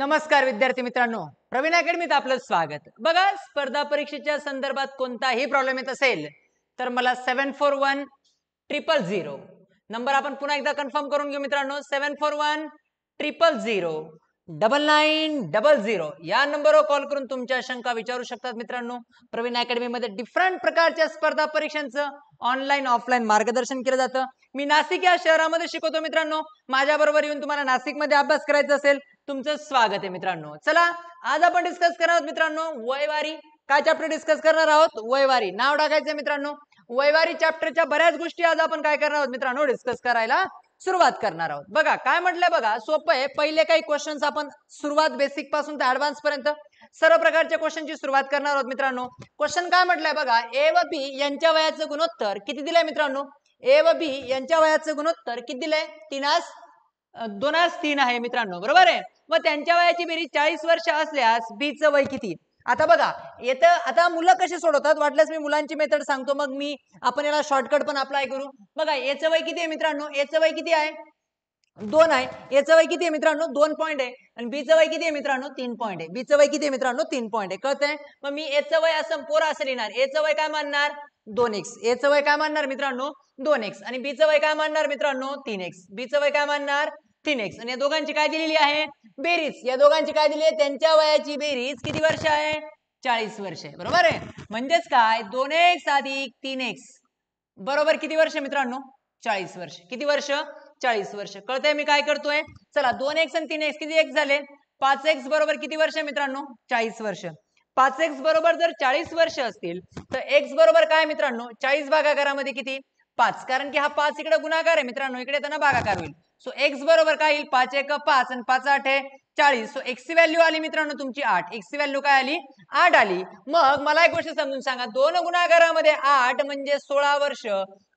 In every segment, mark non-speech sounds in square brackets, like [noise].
नमस्कार विद्यार्थी मित्रांनो प्रवीण अकॅडमीत आपलं स्वागत बघा स्पर्धा परीक्षेच्या संदर्भात कोणताही प्रॉब्लेम येत असेल तर मला seven four one triple zero number आपण पुन्हा एकदा कन्फर्म करून घेऊ मित्रांनो seven four one triple zero double nine double zero या नंबरवर कॉल करून तुमच्या शंका विचारू शकतात मित्रांनो प्रवीण अकॅडमीमध्ये डिफरंट प्रकारच्या स्पर्धा परीक्षांचं ऑनलाईन ऑफलाईन मार्गदर्शन केलं जातं मी नाशिक या शहरामध्ये शिकवतो मित्रांनो माझ्याबरोबर येऊन तुम्हाला नाशिकमध्ये अभ्यास करायचा असेल तुमचं स्वागत आहे मित्रांनो चला आज आपण डिस्कस करणार आहोत मित्रांनो वयवारी काय चॅप्टर डिस्कस करणार आहोत वयवारी नाव टाकायचं मित्रांनो वयवारी चॅप्टरच्या बऱ्याच गोष्टी आज आपण काय करणार आहोत मित्रांनो डिस्कस करायला सुरुवात करणार आहोत बघा काय म्हटलंय बघा सोपं आहे पहिले काही क्वेश्चन्स आपण सुरुवात बेसिक पासून ते ऍडव्हान्स पर्यंत सर्व प्रकारच्या क्वेश्चनची सुरुवात करणार आहोत मित्रांनो क्वेश्चन काय म्हटलंय बघा ए व बी यांच्या वयाचं गुणोत्तर किती दिलंय मित्रांनो ए व बी यांच्या वयाचं गुणोत्तर किती दिलंय तीनास दोनास तीन आहे मित्रांनो बरोबर आहे मग त्यांच्या वयाची बेरीज चाळीस वर्ष असल्यास बीचं वय किती आता बघा येतं आता मुलं कसे सोडवतात वाटल्यास मी मुलांची मेथड सांगतो मग मी आपण याला शॉर्टकट पण अप्लाय करू बघा याचं वय किती आहे मित्रांनो याचं वय किती आहे दोन आहे याचं वय किती आहे मित्रांनो दोन पॉईंट आहे आणि बीचं वय किती आहे मित्रांनो तीन पॉईंट आहे बीचं वय किती आहे मित्रांनो तीन पॉईंट आहे कळत आहे मग मी याचं वय असं पोरा असं लिहिणार याचं वय काय मानणार दोन एक्स याचं वय काय मानणार मित्रांनो दोन एक्स आणि बीचं वय काय मानणार मित्रांनो तीन एक्स बीचं वय काय मानणार एक्स आणि या दोघांची काय दिलेली आहे बेरीज या दोघांची काय दिली आहे त्यांच्या वयाची बेरीज किती वर्ष आहे चाळीस वर्ष आहे बरोबर आहे म्हणजेच काय दोन एक्स अधिक तीन एक्स बरोबर किती वर्ष मित्रांनो चाळीस वर्ष किती वर्ष चाळीस वर्ष कळतंय मी काय करतोय चला दोन एक्स आणि तीन एक्स किती एक्स झाले पाच एक्स बरोबर किती वर्ष मित्रांनो चाळीस वर्ष पाच एक्स बरोबर जर चाळीस वर्ष असतील तर एक्स बरोबर काय मित्रांनो चाळीस भागाकारामध्ये किती पाच कारण की हा पाच इकडे गुणाकार आहे मित्रांनो इकडे त्यांना भागाकार होईल सो एक्स बरोबर काय येईल पाच एक पाच आणि पाच आठ आहे चाळीस सो एक्स व्हॅल्यू आली मित्रांनो तुमची आठ एक्सी व्हॅल्यू काय आली आठ आली मग मला एक गोष्ट समजून सांगा दोन गुणाकारामध्ये आठ म्हणजे सोळा वर्ष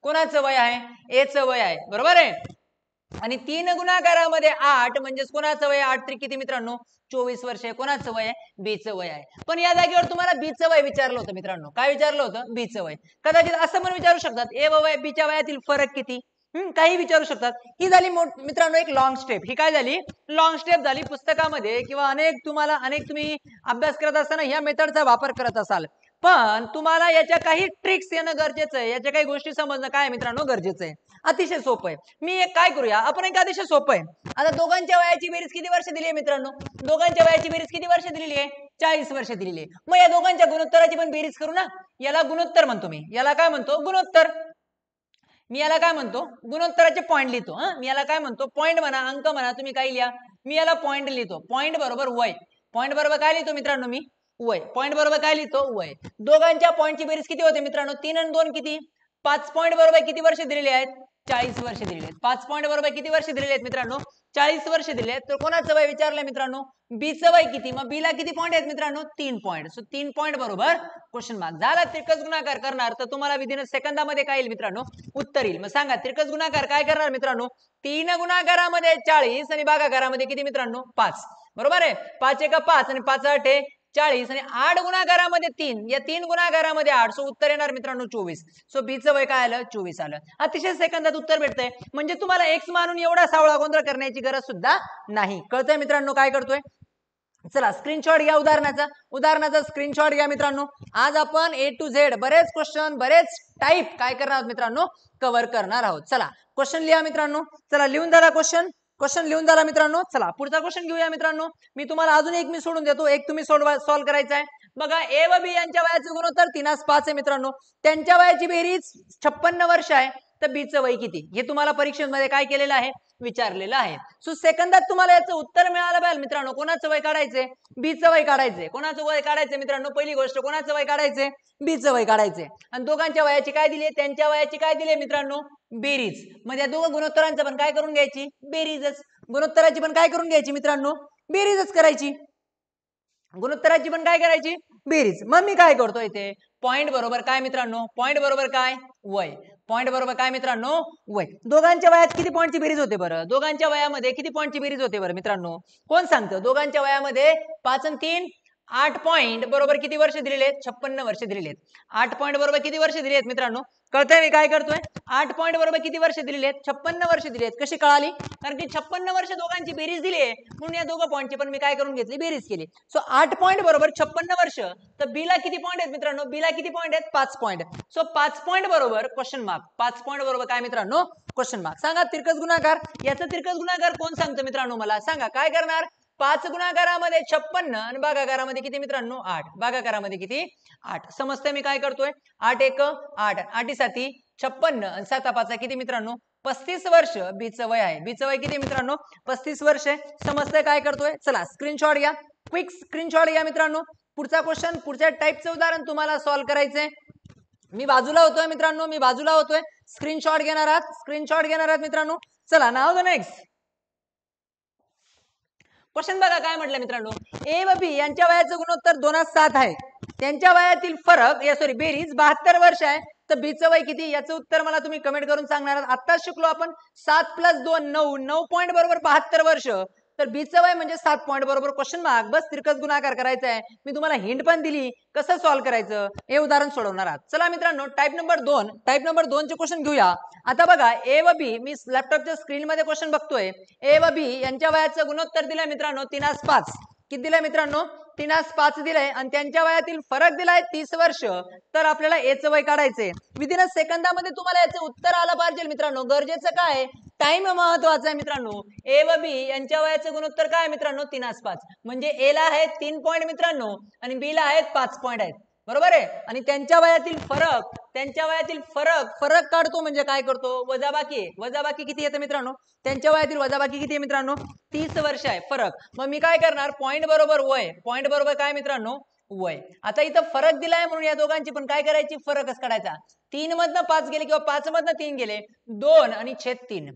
कोणाचं वय आहे एचं वय आहे बरोबर आहे आणि तीन गुणाकारामध्ये आठ म्हणजेच कोणाचं वय आठ तरी किती मित्रांनो चोवीस वर्ष आहे कोणाचं वय आहे बीचं वय आहे पण या जागेवर तुम्हाला बीचं वय विचारलं होतं मित्रांनो काय विचारलं होतं बीचं वय कदाचित असं पण विचारू शकतात ए वय बीच्या वयातील फरक किती काही विचारू शकतात ही झाली मित्रांनो एक लॉंग स्टेप ही काय झाली लॉंग स्टेप झाली पुस्तकामध्ये किंवा अनेक तुम्हाला अनेक तुम्ही अभ्यास करत असताना या मेथडचा वापर करत असाल पण तुम्हाला याच्या काही ट्रिक्स येणं गरजेचं आहे याच्या काही गोष्टी समजणं काय मित्रांनो गरजेचं आहे अतिशय सोपं आहे मी एक काय करूया आपण एक अतिशय सोपं आहे आता दोघांच्या वयाची बेरीज किती वर्ष दिली आहे मित्रांनो दोघांच्या वयाची बेरीज किती वर्ष दिलेली आहे चाळीस वर्ष दिलेली आहे मग या दोघांच्या गुणोत्तराची पण बेरीज करू ना याला गुणोत्तर म्हणतो मी याला काय म्हणतो गुणोत्तर मी याला काय म्हणतो गुणोत्तराचे पॉईंट लिहितो हा मी याला काय म्हणतो पॉईंट म्हणा अंक म्हणा तुम्ही काय लिहा मी याला पॉईंट लिहितो पॉईंट बरोबर वय पॉईंट बरोबर काय लिहितो मित्रांनो मी वय पॉईंट बरोबर काय लिहितो वय दोघांच्या पॉईंटची बेरीज किती होते मित्रांनो तीन आणि दोन किती पाच पॉईंट बरोबर किती वर्ष दिलेली आहेत चाळीस वर्ष दिलेली आहेत पाच पॉईंट बरोबर किती वर्ष दिलेले आहेत मित्रांनो चाळीस वर्ष दिले आहेत तर कोणाचं वय विचारलंय मित्रांनो बीचं वय किती मग बीला किती पॉईंट आहेत मित्रांनो तीन पॉईंट सो तीन पॉईंट बरोबर क्वेश्चन मार्क झाला त्रिकस गुणाकार करणार तर तुम्हाला विदिन सेकंदामध्ये काय येईल मित्रांनो उत्तर येईल मग सांगा त्रिकस गुणाकार काय करणार मित्रांनो तीन गुणाकारामध्ये चाळीस आणि भागाकारामध्ये किती मित्रांनो पाच बरोबर आहे पाच एका पाच आणि पाच आठ चाळीस आणि आठ गुणाकारामध्ये तीन या तीन गुणाकारामध्ये आठ सो उत्तर येणार मित्रांनो चोवीस सो बीचं वय काय आलं चोवीस आलं अतिशय सेकंदात उत्तर भेटतंय म्हणजे तुम्हाला एक्स मानून एवढा सावळा गोंधळ करण्याची गरज सुद्धा नाही कळतंय मित्रांनो काय करतोय चला स्क्रीनशॉट घ्या उदाहरणाचा उदाहरणाचा स्क्रीनशॉट घ्या मित्रांनो आज आपण ए टू झेड बरेच क्वेश्चन बरेच टाईप काय करणार आहोत मित्रांनो कव्हर करणार आहोत चला क्वेश्चन लिहा मित्रांनो चला लिहून झाला क्वेश्चन क्वेश्चन लिहून झाला मित्रांनो चला पुढचा क्वेश्चन घेऊया मित्रांनो मी तुम्हाला अजून एक मी सोडून देतो एक तुम्ही सोडवा सॉल्व्ह करायचा आहे बघा ए व बी यांच्या वयाचे गुणोत्तर तीनास पाच आहे मित्रांनो त्यांच्या वयाची बेरीज छप्पन्न वर्ष आहे तर बीचं वय किती हे तुम्हाला परीक्षेमध्ये काय केलेलं आहे विचारलेलं आहे सो सेकंदात तुम्हाला याचं उत्तर मिळालं पाहिजे मित्रांनो कोणाचं वय काढायचंय बीचं वय काढायचंय कोणाचं वय काढायचं मित्रांनो पहिली गोष्ट कोणाचं वय काढायचंय बीचं वय काढायचंय आणि दोघांच्या वयाची काय दिली त्यांच्या वयाची काय दिली मित्रांनो बेरीज मग या दोघं गुणोत्तरांचं पण काय करून घ्यायची बेरीजच गुणोत्तराची पण काय करून घ्यायची मित्रांनो बेरीजच करायची गुणोत्तराची पण काय करायची बेरीज मग मी काय करतो इथे पॉइंट बरोबर काय मित्रांनो पॉईंट बरोबर काय वय पॉईंट बरोबर काय मित्रांनो वय दोघांच्या वयात किती पॉईंटची बेरीज होते बरं दोघांच्या वयामध्ये किती पॉईंटची बेरीज होते बरं मित्रांनो कोण सांगतं दोघांच्या वयामध्ये पाच आणि तीन आठ पॉईंट बरोबर किती वर्ष दिलेले आहेत छप्पन्न वर्ष दिलेले आहेत आठ पॉईंट बरोबर किती वर्ष दिली आहेत मित्रांनो कळतंय मी काय करतोय आठ पॉईंट बरोबर किती वर्ष दिलेले आहेत छप्पन्न वर्ष दिली आहेत कशी कळाली कारण की छप्पन्न वर्ष दोघांची बेरीज दिली आहे म्हणून या दोघं पॉईंटची पण मी काय करून घेतली बेरीज केली सो आठ पॉईंट बरोबर छप्पन्न वर्ष तर ला किती पॉईंट आहेत मित्रांनो ला किती पॉईंट आहेत पाच पॉईंट सो पाच पॉईंट बरोबर क्वेश्चन मार्क पाच पॉईंट बरोबर काय मित्रांनो क्वेश्चन मार्क सांगा तिरकस गुणाकार याचा तिरकस गुणाकार कोण सांगतो मित्रांनो मला सांगा काय करणार पाच गुणाकारामध्ये छप्पन्न आणि भागाकारामध्ये किती मित्रांनो आठ भागाकारामध्ये किती आठ समजतंय मी काय करतोय आठ एक आठ आठ साती छप्पन्न आणि साता पाचा किती मित्रांनो पस्तीस वर्ष बीचं वय आहे बीचं वय किती मित्रांनो पस्तीस वर्ष आहे समजतंय काय करतोय चला स्क्रीनशॉट घ्या क्विक स्क्रीनशॉट घ्या मित्रांनो पुढचा क्वेश्चन पुढच्या टाईपचं उदाहरण तुम्हाला सॉल्व्ह करायचंय मी बाजूला होतोय मित्रांनो मी बाजूला होतोय स्क्रीनशॉट घेणार आहात स्क्रीनशॉट घेणार आहात मित्रांनो चला नाव द नेक्स्ट क्वेश्चन बघा काय म्हटलं मित्रांनो ए व बी यांच्या वयाचं गुणोत्तर हजार सात आहे त्यांच्या वयातील फरक या सॉरी बेरीज बहात्तर वर्ष आहे तर बीचं वय किती याचं उत्तर मला तुम्ही कमेंट करून सांगणार आहात आत्ताच शिकलो आपण सात प्लस दोन नऊ नऊ पॉईंट बरोबर बहात्तर वर्ष तर बीचं वय म्हणजे सात पॉईंट बरोबर क्वेश्चन मार्क बस तिरकस गुणाकार करायचा आहे मी तुम्हाला हिंट पण दिली कसं सॉल्व्ह करायचं हे उदाहरण सोडवणार आहात चला मित्रांनो टाईप नंबर दोन टाईप नंबर चे क्वेश्चन घेऊया आता बघा ए व बी मी लॅपटॉपच्या स्क्रीनमध्ये क्वेश्चन बघतोय ए व बी यांच्या वयाचं गुणोत्तर दिलं मित्रांनो तीन आज पाच किती दिलाय मित्रांनो तिनास पाच दिलाय आणि त्यांच्या वयातील फरक दिलाय तीस वर्ष तर आपल्याला याचं वय काढायचंय विदिन अ सेकंदामध्ये तुम्हाला याचं उत्तर आलं पाहिजे मित्रांनो गरजेचं काय टाइम महत्वाचा आहे मित्रांनो ए व बी यांच्या वयाचं गुणोत्तर काय मित्रांनो तीनास पाच म्हणजे ए ला आहे तीन पॉईंट मित्रांनो आणि बी ला आहेत पाच पॉईंट आहेत बरोबर आहे आणि त्यांच्या वयातील फरक त्यांच्या वयातील फरक फरक काढतो म्हणजे काय करतो वजाबाकी आहे वजाबाकी किती येते मित्रांनो त्यांच्या वयातील वजाबाकी किती आहे मित्रांनो तीस वर्ष आहे फरक मग मी काय करणार पॉईंट बरोबर वय पॉईंट बरोबर काय मित्रांनो वय आता इथं फरक दिलाय म्हणून या दोघांची पण काय करायची फरकच काढायचा तीन मधनं पाच गेले किंवा पाच मधनं तीन गेले दोन आणि छेद तीन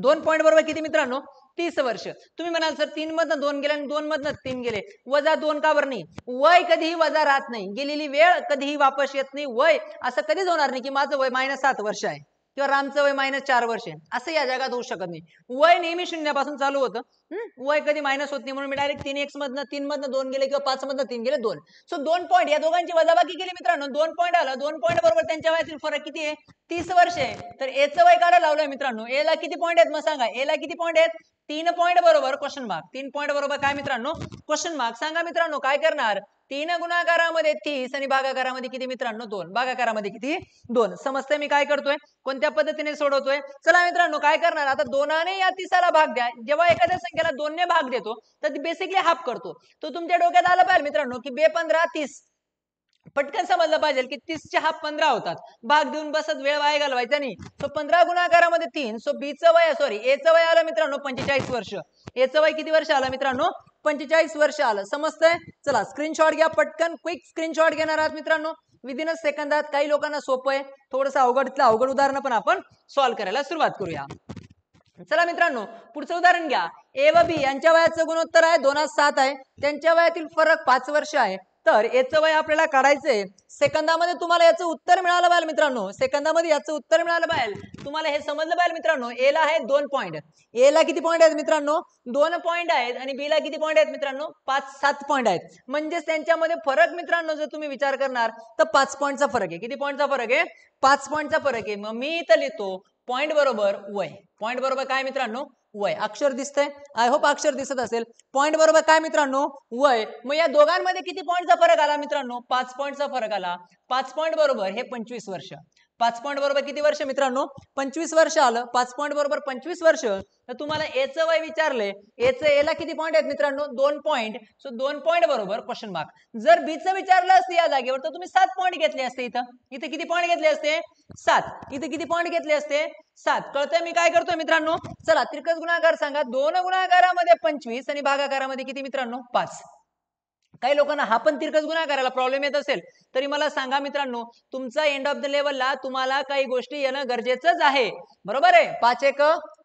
दोन पॉईंट बरोबर किती मित्रांनो तीस वर्ष तुम्ही म्हणाल सर तीन मधनं दोन गेले आणि दोन मधनं तीन गेले वजा दोन का बरं नाही वय कधीही वजा राहत नाही गेलेली वेळ कधीही वापस येत नाही वय असं कधीच होणार नाही की माझं वय मायनस सात वर्ष आहे किंवा रामचं वय मायनस चार वर्ष आहे असं या जगात होऊ शकत नाही वय नेहमी शून्यापासून चालू होतं वय कधी मायनस होत नाही म्हणून मी डायरेक्ट तीन एक्स मधनं तीन मधनं दोन गेले किंवा पाच मधनं तीन गेले दोन सो दोन पॉईंट या दोघांची वजाबाकी केली मित्रांनो दोन पॉईंट आला दोन पॉईंट बरोबर त्यांच्या वयातील फरक किती आहे तीस वर्ष आहे तर एचं वय काढा लावलंय मित्रांनो एला किती पॉईंट आहेत मग सांगा एला किती पॉईंट आहेत तीन पॉईंट बरोबर क्वेश्चन मार्क तीन पॉइंट बरोबर काय मित्रांनो क्वेश्चन मार्क सांगा मित्रांनो काय करणार तीन गुणाकारामध्ये तीस आणि भागाकारामध्ये किती मित्रांनो दोन भागाकारामध्ये किती दोन समजते मी काय करतोय कोणत्या पद्धतीने सोडवतोय चला मित्रांनो काय करणार आता दोनाने या तिसाला भाग द्या जेव्हा एखाद्या संख्येला दोनने भाग देतो तर बेसिकली हाफ करतो तो तुमच्या डोक्यात आलं पाहिजे मित्रांनो की बे पंधरा तीस पटकन समजलं पाहिजे की तीस हा पंधरा होतात भाग देऊन बसत वेळ वाया घालवायचा नाही सो पंधरा गुणाकारामध्ये तीन सो बीचं वय सॉरी एचं वय आलं मित्रांनो पंचेचाळीस वर्ष एचं वय किती वर्ष आलं मित्रांनो पंचेचाळीस वर्ष आलं समजतंय चला स्क्रीनशॉट घ्या पटकन क्विक स्क्रीनशॉट घेणार आहात मित्रांनो विदिन अ सेकंदात काही लोकांना सोपं आहे थोडस अवघड इथलं अवघड उदाहरण पण आपण सॉल्व्ह करायला सुरुवात करूया चला मित्रांनो पुढचं उदाहरण घ्या ए व बी यांच्या वयाचं गुणोत्तर आहे दोन हजार सात आहे त्यांच्या वयातील फरक पाच वर्ष आहे तर याचं वय आपल्याला काढायचंय सेकंदामध्ये तुम्हाला याचं उत्तर मिळालं पाहिजे मित्रांनो सेकंदामध्ये याचं उत्तर मिळालं पाहिजे तुम्हाला हे समजलं पाहिजे मित्रांनो एला आहे दोन पॉईंट एला किती पॉईंट आहेत मित्रांनो दोन पॉईंट आहेत आणि बी ला किती पॉईंट आहेत मित्रांनो पाच सात पॉईंट आहेत म्हणजेच त्यांच्यामध्ये फरक मित्रांनो जर तुम्ही विचार करणार तर पाच पॉईंटचा फरक आहे किती पॉईंटचा फरक आहे पाच पॉईंटचा फरक आहे मग मी इथं लिहितो पॉईंट बरोबर वय पॉइंट बरोबर काय मित्रांनो वय अक्षर दिसतंय आय होप अक्षर दिसत असेल पॉईंट बरोबर काय मित्रांनो वय मग या दोघांमध्ये किती पॉईंटचा फरक आला मित्रांनो पाच पॉईंटचा फरक आला पाच पॉईंट बरोबर हे पंचवीस वर्ष पाच पॉईंट बरोबर किती वर्ष मित्रांनो पंचवीस वर्ष आलं पाच पॉईंट बरोबर पंचवीस वर्ष तर तुम्हाला एचं वय विचारले एचं एला किती पॉईंट आहेत मित्रांनो दोन पॉईंट सो दोन पॉईंट बरोबर क्वेश्चन मार्क जर बीचं विचारलं असतं या जागेवर तर तुम्ही सात पॉईंट घेतले असते इथं इथे किती पॉईंट घेतले असते सात इथे किती पॉईंट घेतले असते सात कळतंय मी काय करतोय मित्रांनो चला त्रिकस गुणाकार सांगा दोन गुणाकारामध्ये पंचवीस आणि भागाकारामध्ये किती मित्रांनो पाच काही लोकांना हा पण तिरकस गुन्हा करायला प्रॉब्लेम येत असेल तरी मला सांगा मित्रांनो तुमचा एंड ऑफ द लेवलला तुम्हाला काही गोष्टी येणं गरजेचंच आहे बरोबर आहे पाच एक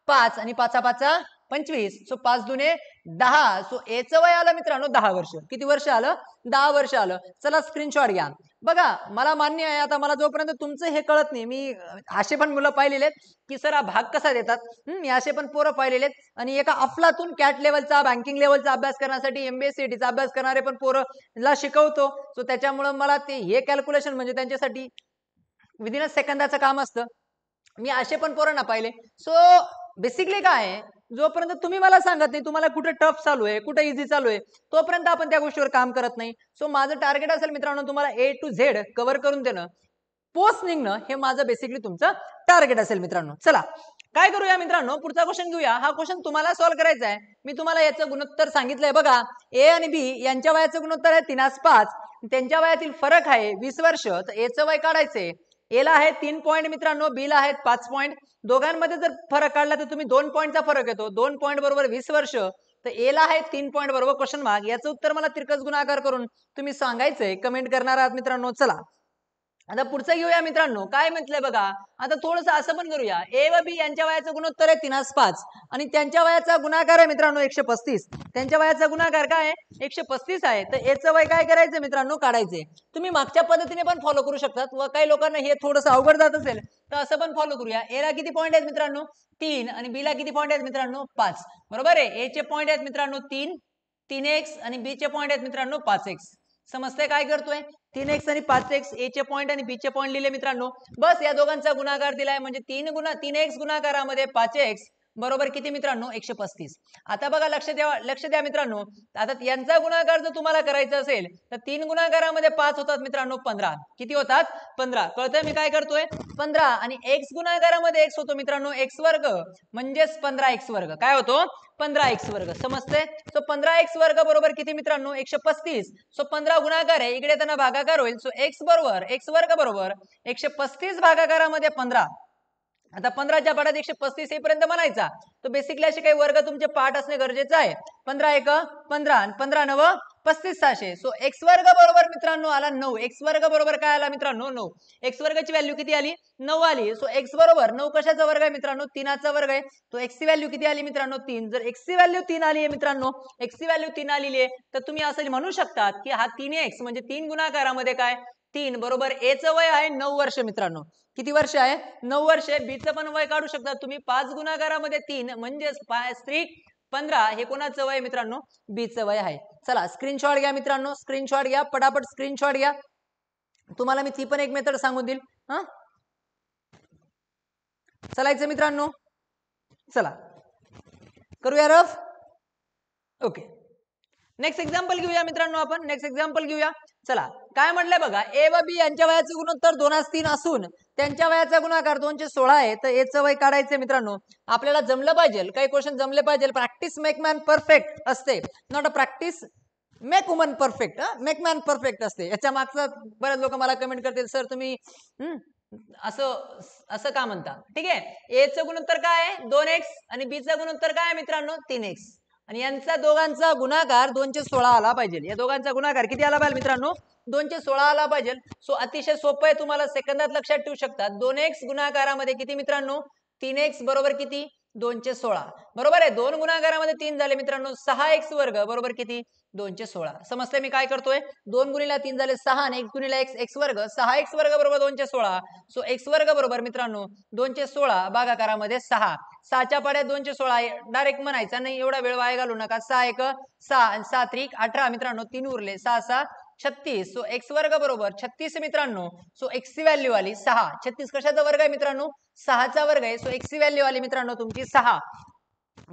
पाच आणि पाचा पाचा पंचवीस सो पाच दुने दहा सो याचं वय आलं मित्रांनो दहा वर्ष किती वर्ष आलं दहा वर्ष आलं चला स्क्रीनशॉट घ्या बघा मला मान्य आहे आता मला जोपर्यंत तुमचं हे कळत नाही मी असे पण मुलं पाहिलेले आहेत की सर हा भाग कसा देतात मी असे पण पोरं पाहिलेले आहेत आणि एका अफलातून कॅट लेवलचा बँकिंग लेवलचा अभ्यास करण्यासाठी एमबीएससीटीचा अभ्यास करणारे पण पोरंला शिकवतो सो त्याच्यामुळं मला ते हे कॅल्क्युलेशन म्हणजे त्यांच्यासाठी विदिन सेकंदाचं काम असतं मी असे पण ना पाहिले सो बेसिकली काय आहे जोपर्यंत तुम्ही मला सांगत नाही तुम्हाला कुठे टफ चालू आहे कुठे इझी चालू आहे तोपर्यंत आपण त्या गोष्टीवर काम करत नाही सो माझं टार्गेट असेल मित्रांनो तुम्हाला ए टू झेड कव्हर करून देणं पोस्ट निघणं हे माझं बेसिकली तुमचं टार्गेट असेल मित्रांनो चला काय करूया मित्रांनो पुढचा क्वेश्चन घेऊया हा क्वेश्चन तुम्हाला सॉल्व्ह करायचा आहे मी तुम्हाला याचं गुणोत्तर सांगितलंय बघा ए आणि बी यांच्या वयाचं गुणोत्तर आहे तीनास पाच त्यांच्या वयातील फरक आहे वीस वर्ष तर एचं वय काढायचंय एला आहे तीन पॉईंट मित्रांनो बीला आहेत पाच पॉईंट दोघांमध्ये जर फरक काढला तर तुम्ही दोन पॉईंटचा फरक येतो दोन पॉईंट बरोबर वीस वर्ष तर एला आहे तीन पॉईंट बरोबर क्वेश्चन मार्क याचं उत्तर मला तिरकस गुणाकार करून तुम्ही सांगायचंय कमेंट करणार आहात मित्रांनो चला आता पुढचं घेऊया मित्रांनो काय म्हटलंय बघा आता थोडस असं पण करूया ए व बी यांच्या वयाचं गुणोत्तर आहे तिनास पाच आणि त्यांच्या वयाचा गुणाकार आहे मित्रांनो एकशे पस्तीस त्यांच्या वयाचा गुणाकार काय आहे एकशे पस्तीस आहे तर एचं वय काय करायचं मित्रांनो काढायचे तुम्ही मागच्या पद्धतीने पण फॉलो करू शकतात व काही लोकांना हे थोडंसं अवघड जात असेल तर असं पण फॉलो करूया ला किती पॉईंट आहेत मित्रांनो तीन आणि बी ला किती पॉईंट आहेत मित्रांनो पाच बरोबर आहे ए चे पॉईंट आहेत मित्रांनो तीन तीन एक्स आणि चे पॉईंट आहेत मित्रांनो पाच एक्स समजतंय काय करतोय तीन एक्स आणि पाच एक्स ए चे पॉईंट आणि बीचे पॉईंट लिहिले मित्रांनो बस या दोघांचा गुणाकार दिलाय म्हणजे तीन गुणा तीन एक्स गुणाकारामध्ये पाच एक्स बरोबर किती मित्रांनो एकशे पस्तीस आता बघा लक्ष द्या लक्ष द्या मित्रांनो आता यांचा गुणाकार जर तुम्हाला करायचा असेल तर तीन गुणाकारामध्ये पाच होतात मित्रांनो पंधरा किती होतात पंधरा कळतंय मी काय करतोय पंधरा आणि एक्स गुणाकारामध्ये एक्स होतो मित्रांनो एक्स वर्ग म्हणजेच पंधरा एक्स वर्ग काय होतो पंधरा एक्स वर्ग समजते सो पंधरा एक्स वर्ग बरोबर किती मित्रांनो एकशे पस्तीस सो पंधरा गुणाकार आहे इकडे त्यांना भागाकार होईल सो एक्स बरोबर एक्स वर्ग बरोबर एकशे पस्तीस भागाकारामध्ये पंधरा आता पंधराच्या पाठात एकशे पस्तीस हे पर्यंत म्हणायचा तर बेसिकली असे काही वर्ग तुमचे पाठ असणे गरजेचं आहे पंधरा एक पंधरा पंधरा नव पस्तीस सहाशे सो एक्स वर्ग बरोबर मित्रांनो आला नऊ एक्स वर्ग बरोबर काय आला मित्रांनो नऊ एक्स वर्गाची व्हॅल्यू किती आली नऊ आली सो एक्स बरोबर नऊ कशाचा वर्ग आहे मित्रांनो तीनाचा वर्ग आहे तो ची व्हॅल्यू किती आली मित्रांनो तीन जर ची व्हॅल्यू तीन आली आहे मित्रांनो ची व्हॅल्यू तीन आलेली आहे तर तुम्ही असं म्हणू शकतात की हा तीन एक्स म्हणजे तीन गुणाकारामध्ये काय तीन बरोबर एचं वय आहे नऊ वर्ष मित्रांनो किती वर्ष आहे नऊ वर्ष बीचं पण वय काढू शकता तुम्ही पाच गुणाकारामध्ये तीन म्हणजेच स्त्री पंधरा हे कोणाचं वय मित्रांनो बीचं वय आहे चला स्क्रीनशॉट घ्या मित्रांनो स्क्रीनशॉट घ्या पटापट स्क्रीनशॉट घ्या तुम्हाला मी ती पण एक मेथड सांगून देईल हा चलायचं मित्रांनो चला करूया रफ ओके नेक्स्ट एक्झाम्पल घेऊया मित्रांनो आपण नेक्स्ट एक्झाम्पल घेऊया चला काय म्हटलंय बघा ए व बी यांच्या वयाचं गुणोत्तर आज तीन असून त्यांच्या वयाचा गुणाकार दोनशे सोळा आहे तर एचं वय काढायचं मित्रांनो आपल्याला जमलं पाहिजे काही क्वेश्चन जमले पाहिजे प्रॅक्टिस मेक मॅन परफेक्ट असते not a practice make woman perfect make man perfect असते याच्या मागचा बऱ्याच लोक मला कमेंट करतील सर तुम्ही असं असं का म्हणता ठीक आहे एचं गुणोत्तर काय आहे दोन एक्स आणि बीचं गुणोत्तर काय आहे मित्रांनो तीन एक्स आणि यांचा दोघांचा गुणाकार दोनशे सोळा आला पाहिजे या दोघांचा गुणाकार किती आला पाहिजे मित्रांनो दोनशे सोळा आला पाहिजे सो अतिशय सोपं आहे तुम्हाला सेकंदात लक्षात ठेवू शकता दोन एक्स गुणाकारामध्ये किती मित्रांनो तीन एक्स बरोबर किती दोनशे सोळा बरोबर आहे दोन गुणाकारामध्ये तीन झाले मित्रांनो सहा एक्स वर्ग बरोबर किती दोनशे सोळा समजते मी काय करतोय दोन गुणीला तीन झाले सहा आणि एक गुणीला एक्स एक्स वर्ग सहा एक्स वर्ग बरोबर दोनशे सोळा सो एक्स वर्ग बरोबर मित्रांनो दोनशे सोळा बागाकारामध्ये सहा सहाच्या पाड्यात दोनशे सोळा डायरेक्ट म्हणायचा नाही एवढा वेळ वाया घालू नका सहा एक सहा आणि सात एक अठरा मित्रांनो तीन उरले सहा सहा छत्तीस सो एक्स वर्ग बरोबर छत्तीस मित्रांनो सो एक्स ची व्हॅल्यू आली सहा छत्तीस कशाचा वर्ग आहे मित्रांनो सहाचा वर्ग आहे सो एक्स ची व्हॅल्यू आली मित्रांनो तुमची सहा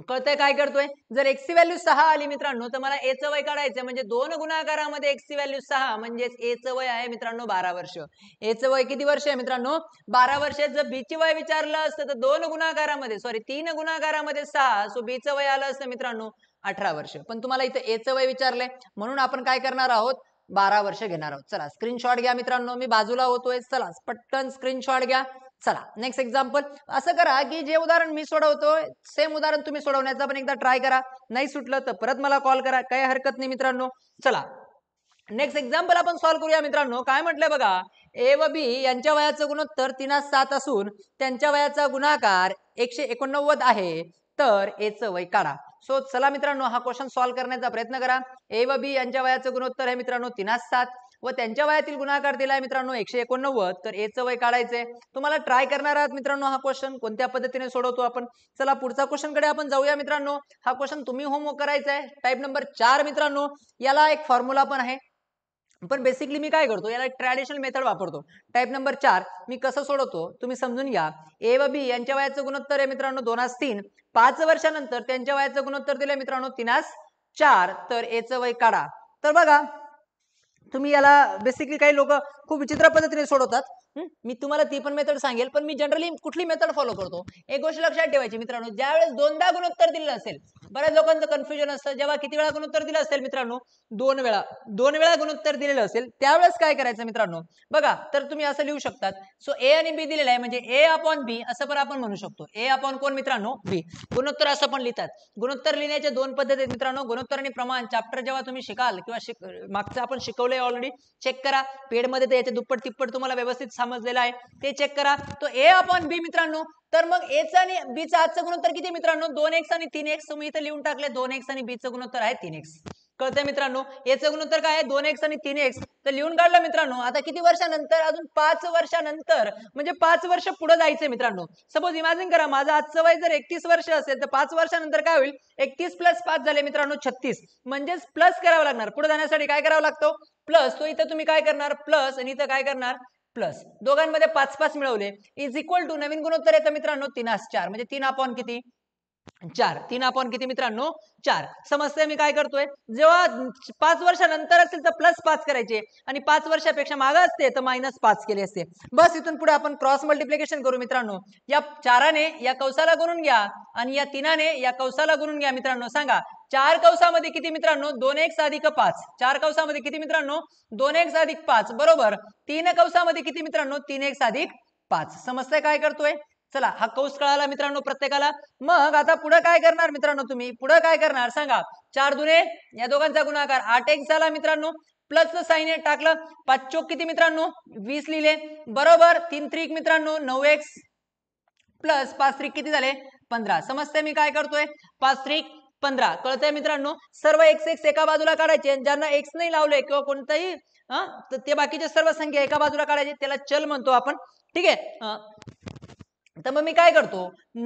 कळतंय काय करतोय जर ची व्हॅल्यू सहा आली मित्रांनो तर मला एचं वय काढायचं म्हणजे दोन गुणाकारामध्ये ची व्हॅल्यू सहा म्हणजेच एचं वय आहे मित्रांनो बारा वर्ष एचं वय किती वर्ष आहे मित्रांनो बारा वर्ष जर ची वय विचारलं असतं तर दोन गुणाकारामध्ये सॉरी तीन गुणाकारामध्ये सहा सो बीचं वय आलं असतं मित्रांनो अठरा वर्ष पण तुम्हाला इथं एचं वय विचारलंय म्हणून आपण काय करणार आहोत बारा वर्ष घेणार आहोत चला स्क्रीनशॉट घ्या मित्रांनो मी बाजूला होतोय चला पटकन स्क्रीनशॉट घ्या चला नेक्स्ट एक्झाम्पल असं करा की जे उदाहरण मी सोडवतोय सेम उदाहरण तुम्ही सोडवण्याचा पण एकदा ट्राय करा नाही सुटलं तर परत मला कॉल करा काही हरकत नाही मित्रांनो चला नेक्स्ट एक्झाम्पल आपण सॉल्व्ह करूया मित्रांनो काय म्हटलंय बघा ए व बी यांच्या वयाचं गुणोत्तर तीन सात असून त्यांच्या वयाचा गुणाकार एकशे एकोणनव्वद आहे तर एचं वय काढा सो चला मित्रांनो हा क्वेश्चन सॉल्व करण्याचा प्रयत्न करा ए व बी यांच्या वयाचं गुणोत्तर आहे मित्रांनो तिनास सात व त्यांच्या वयातील गुणाकार दिलाय मित्रांनो एकशे एकोणनव्वद तर एचं वय काढायचंय तुम्हाला ट्राय करणार आहात मित्रांनो हा क्वेश्चन कोणत्या पद्धतीने सोडवतो आपण चला पुढचा क्वेश्चनकडे आपण जाऊया मित्रांनो हा क्वेश्चन तुम्ही होमवर्क करायचा आहे टाईप नंबर चार मित्रांनो याला एक फॉर्म्युला पण आहे पण बेसिकली मी काय करतो याला ट्रॅडिशनल मेथड वापरतो टाईप नंबर चार मी कसं सोडवतो तुम्ही समजून घ्या ए व बी यांच्या वयाचं गुणोत्तर आहे मित्रांनो दोनास तीन पाच वर्षानंतर त्यांच्या वयाचं गुणोत्तर दिलं मित्रांनो तीनास चार तर एचं वय काढा तर बघा तुम्ही याला बेसिकली काही लोक खूप विचित्र पद्धतीने सोडवतात मी तुम्हाला ती पण मेथड सांगेल पण मी जनरली कुठली मेथड फॉलो करतो एक गोष्ट लक्षात ठेवायची मित्रांनो ज्यावेळेस दोनदा गुणोत्तर दिलं असेल बऱ्याच लोकांचं कन्फ्युजन असतं जेव्हा किती वेळा गुणोत्तर दिलं असेल मित्रांनो दोन वेळा दोन वेळा गुणोत्तर दिलेलं असेल त्यावेळेस काय करायचं मित्रांनो बघा तर तुम्ही असं लिहू शकतात सो ए आणि बी दिलेलं आहे म्हणजे ए अपॉन बी असं पण आपण म्हणू शकतो ए अपॉन कोण मित्रांनो बी गुणोत्तर असं पण लिहितात गुणोत्तर लिहिण्याच्या दोन पद्धती आहेत मित्रांनो गुणोत्तर आणि प्रमाण चॅप्टर जेव्हा तुम्ही शिकाल किंवा मागचं आपण शिकवलंय ऑलरेडी चेक करा पेडमध्ये याच्या दुप्पट तिप्पट तुम्हाला व्यवस्थित समजलेलं आहे ते चेक करा तो ए अपॉन बी मित्रांनो तर मग एचा आणि बीचा आजचं गुणोत्तर किती मित्रांनो दोन एक्स आणि तीन एक्स तुम्ही इथे लिहून टाकले दोन एक्स आणि बीचं गुणोत्तर आहे तीन एक्स कळतंय मित्रांनो याचं गुणोत्तर काय आहे दोन एक्स आणि तीन एक्स तर लिहून काढलं मित्रांनो आता किती वर्षानंतर अजून पाच वर्षानंतर म्हणजे पाच वर्ष पुढे जायचंय मित्रांनो सपोज इमॅजिन करा माझं आजचं वय जर एकतीस वर्ष असेल तर पाच वर्षानंतर काय होईल एकतीस प्लस पाच झाले मित्रांनो छत्तीस म्हणजेच प्लस करावं लागणार पुढे जाण्यासाठी काय करावं लागतो प्लस तो इथं तुम्ही काय करणार प्लस आणि इथं काय करणार प्लस दोघांमध्ये पाच पाच मिळवले इज इक्वल टू नवीन गुणोत्तर येतं मित्रांनो तीनास चार म्हणजे तीन अपॉन किती चार तीन आपण किती मित्रांनो चार समस्या मी काय करतोय जेव्हा पाच वर्षानंतर असेल तर प्लस पाच करायचे आणि पाच वर्षापेक्षा माग असते तर मायनस पाच केले असते बस इथून पुढे आपण क्रॉस मल्टिप्लिकेशन करू मित्रांनो या चाराने या कवसाला गुणून घ्या आणि या तिनाने या कवसाला गुणून घ्या मित्रांनो सांगा चार कवसामध्ये किती मित्रांनो दोन एक अधिक पाच चार कवसामध्ये किती मित्रांनो दोन एक अधिक पाच बरोबर तीन कवसामध्ये किती मित्रांनो तीन एक अधिक पाच समजतंय काय करतोय चला हा कौश कळाला मित्रांनो प्रत्येकाला मग आता पुढे काय करणार मित्रांनो तुम्ही पुढे काय करणार सांगा चार दुने या दोघांचा गुणाकार आठ एक झाला मित्रांनो प्लस साईन एट टाकलं पाच चोक किती मित्रांनो वीस लिहिले बरोबर तीन त्रिक मित्रांनो नऊ एक्स प्लस पाच त्रिक किती झाले पंधरा समजते मी काय करतोय पाच त्रिक पंधरा कळतंय मित्रांनो सर्व एक्स एक्स एका बाजूला काढायचे ज्यांना एक्स नाही लावले किंवा कोणताही ते बाकीच्या सर्व संख्या एका बाजूला काढायचे त्याला चल म्हणतो आपण ठीक आहे तर मग मी काय करतो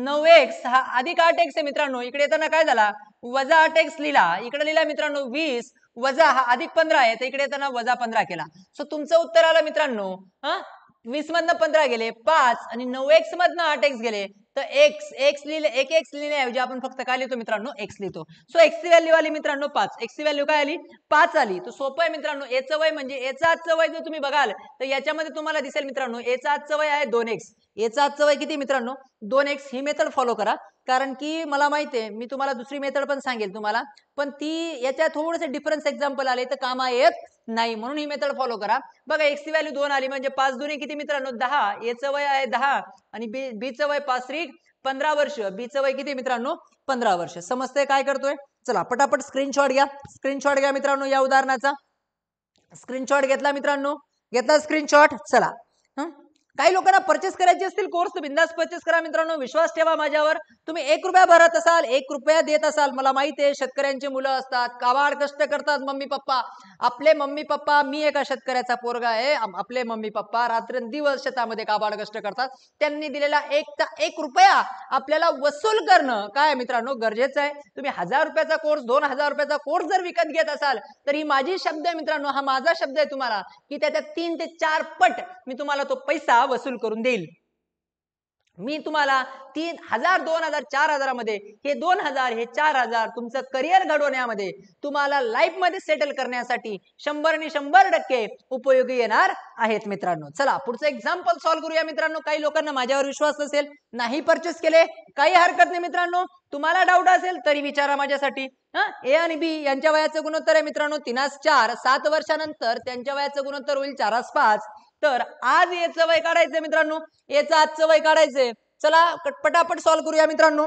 नऊ एक्स हा अधिक आठ एक्स आहे मित्रांनो इकडे येताना काय झाला वजा आठ एक्स लिहिला इकडे लिहिला मित्रांनो वीस वजा हा अधिक पंधरा आहे तर इकडे येताना वजा पंधरा केला सो तुमचं उत्तर आलं मित्रांनो हा वीस मधनं पंधरा गेले पाच आणि नऊ एक्स मधनं आठ एक्स गेले तर एक्स एक्स लिहिले एक एक्स लिहिण्याऐवजी आपण फक्त काय लिहितो मित्रांनो एक्स लिहितो सो एक्सची व्हॅल्यू आली मित्रांनो पाच एक्सची व्हॅल्यू काय आली पाच आली तर सोपं आहे मित्रांनो एचं वय म्हणजे एचा आजचं वय जर तुम्ही बघाल तर याच्यामध्ये तुम्हाला दिसेल मित्रांनो एचं आजचं वय आहे दोन एक्स एचं आजचं वय किती मित्रांनो दोन एक्स ही मेथड फॉलो करा कारण की मला माहिती आहे मी तुम्हाला दुसरी मेथड पण सांगेल तुम्हाला पण ती याच्या थोडंसं डिफरन्स एक्झाम्पल आले तर कामा एक नाही म्हणून ही मेथड फॉलो करा बघा एक्सची व्हॅल्यू दोन आली म्हणजे पाच दोन्ही किती मित्रांनो दहा एचं वय आहे दहा आणि बी बीचं वय पाच त्रिक पंधरा वर्ष बीचं वय किती मित्रांनो पंधरा वर्ष समजतंय काय करतोय चला पटापट स्क्रीनशॉट घ्या स्क्रीनशॉट घ्या मित्रांनो या उदाहरणाचा स्क्रीनशॉट घेतला मित्रांनो घेतला स्क्रीनशॉट चला काही लोकांना परचेस करायचे असतील कोर्स तर बिंदास परचेस करा मित्रांनो विश्वास ठेवा माझ्यावर तुम्ही एक रुपया भरत असाल एक रुपया देत असाल मला माहिती आहे शेतकऱ्यांची मुलं असतात काबाड कष्ट करतात मम्मी पप्पा आपले मम्मी पप्पा मी एका शेतकऱ्याचा पोरगा आहे आपले मम्मी पप्पा दिवस शेतामध्ये काबाड कष्ट करतात त्यांनी दिलेला एक एक रुपया आपल्याला वसूल करणं काय मित्रांनो गरजेचं आहे तुम्ही हजार रुपयाचा कोर्स दोन हजार रुपयाचा कोर्स जर विकत घेत असाल तर ही माझी शब्द आहे मित्रांनो हा माझा शब्द आहे तुम्हाला की त्याच्या तीन ते चार पट मी तुम्हाला तो पैसा वसूल करून देईल मी तुम्हाला तीन हजार दोन हजार चार हजारामध्ये हे दोन हजार हे चार हजार तुमचं करिअर घडवण्यामध्ये तुम्हाला लाईफमध्ये सेटल करण्यासाठी आणि शंभर टक्के उपयोगी येणार आहेत मित्रांनो चला पुढचं एक्झाम्पल सॉल्व्ह करूया मित्रांनो काही लोकांना माझ्यावर विश्वास नसेल नाही परचेस केले काही हरकत नाही मित्रांनो तुम्हाला डाऊट असेल तरी विचारा माझ्यासाठी ए आणि बी यांच्या वयाचं गुणोत्तर आहे मित्रांनो तिनास चार सात वर्षानंतर त्यांच्या वयाचं गुणोत्तर होईल चारास पाच तर आज याचं वय काढायचंय मित्रांनो याचं आजचं वय काढायचंय चला पटापट सॉल्व्ह करूया मित्रांनो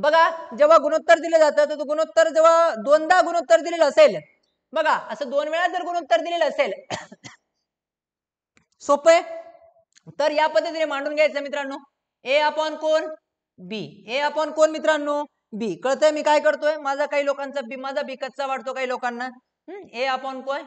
बघा जेव्हा गुणोत्तर दिलं जातं तर गुणोत्तर जेव्हा दोनदा गुणोत्तर दिलेलं असेल बघा असं दोन वेळा जर गुणोत्तर दिलेलं असेल [coughs] सोपे तर या पद्धतीने मांडून घ्यायचं मित्रांनो ए अपॉन कोण बी ए अपॉन कोण मित्रांनो बी कळतंय मी काय करतोय माझा काही लोकांचा बी माझा बी कच्चा वाढतो काही लोकांना ए अपॉन कोण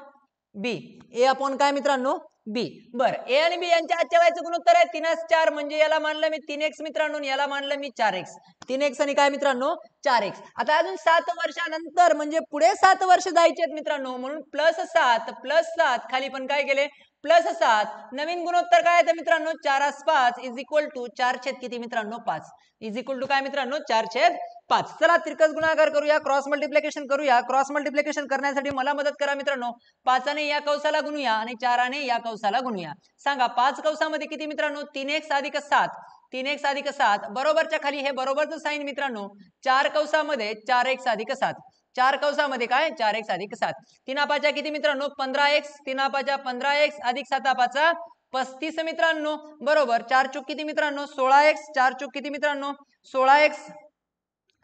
बी ए अपॉन काय मित्रांनो बी बर ए आणि बी यांच्या आजच्या गुणोत्तर आहे तीनच चार म्हणजे याला मानलं मी तीन एक्स मित्रांनो याला मानलं मी चार एक्स तीन एक्स आणि काय मित्रांनो चार एक्स आता अजून सात वर्षानंतर म्हणजे पुढे सात वर्ष जायचे आहेत मित्रांनो म्हणून प्लस सात प्लस सात खाली पण काय केले प्लस सात नवीन गुणोत्तर काय आहे मित्रांनो चार पाच इज इक्वल टू चार छेद किती मित्रांनो पाच इज इक्वल टू काय मित्रांनो चार छेद पाच चला तिरकस गुणाकार करूया क्रॉस मल्टिप्लिकेशन करूया क्रॉस मल्टिप्लिकेशन करण्यासाठी मला मदत करा मित्रांनो पाचाने या कौसाला गुणूया आणि चाराने या कौसाला गुणूया सांगा पाच कवसामध्ये किती मित्रांनो तीन एक साधिक सात तीन एक अधिक सात बरोबरच्या खाली हे बरोबरच साईन मित्रांनो चार कवसामध्ये चार एक साधिक सात चार कवसामध्ये काय चार एक अधिक सात तिनापाच्या किती मित्रांनो पंधरा एक्स तिनापाच्या पंधरा एक्स अधिक सातापाचा पस्तीस मित्रांनो बरोबर चार चूक किती मित्रांनो सोळा एक्स चार चूक किती मित्रांनो सोळा एक्स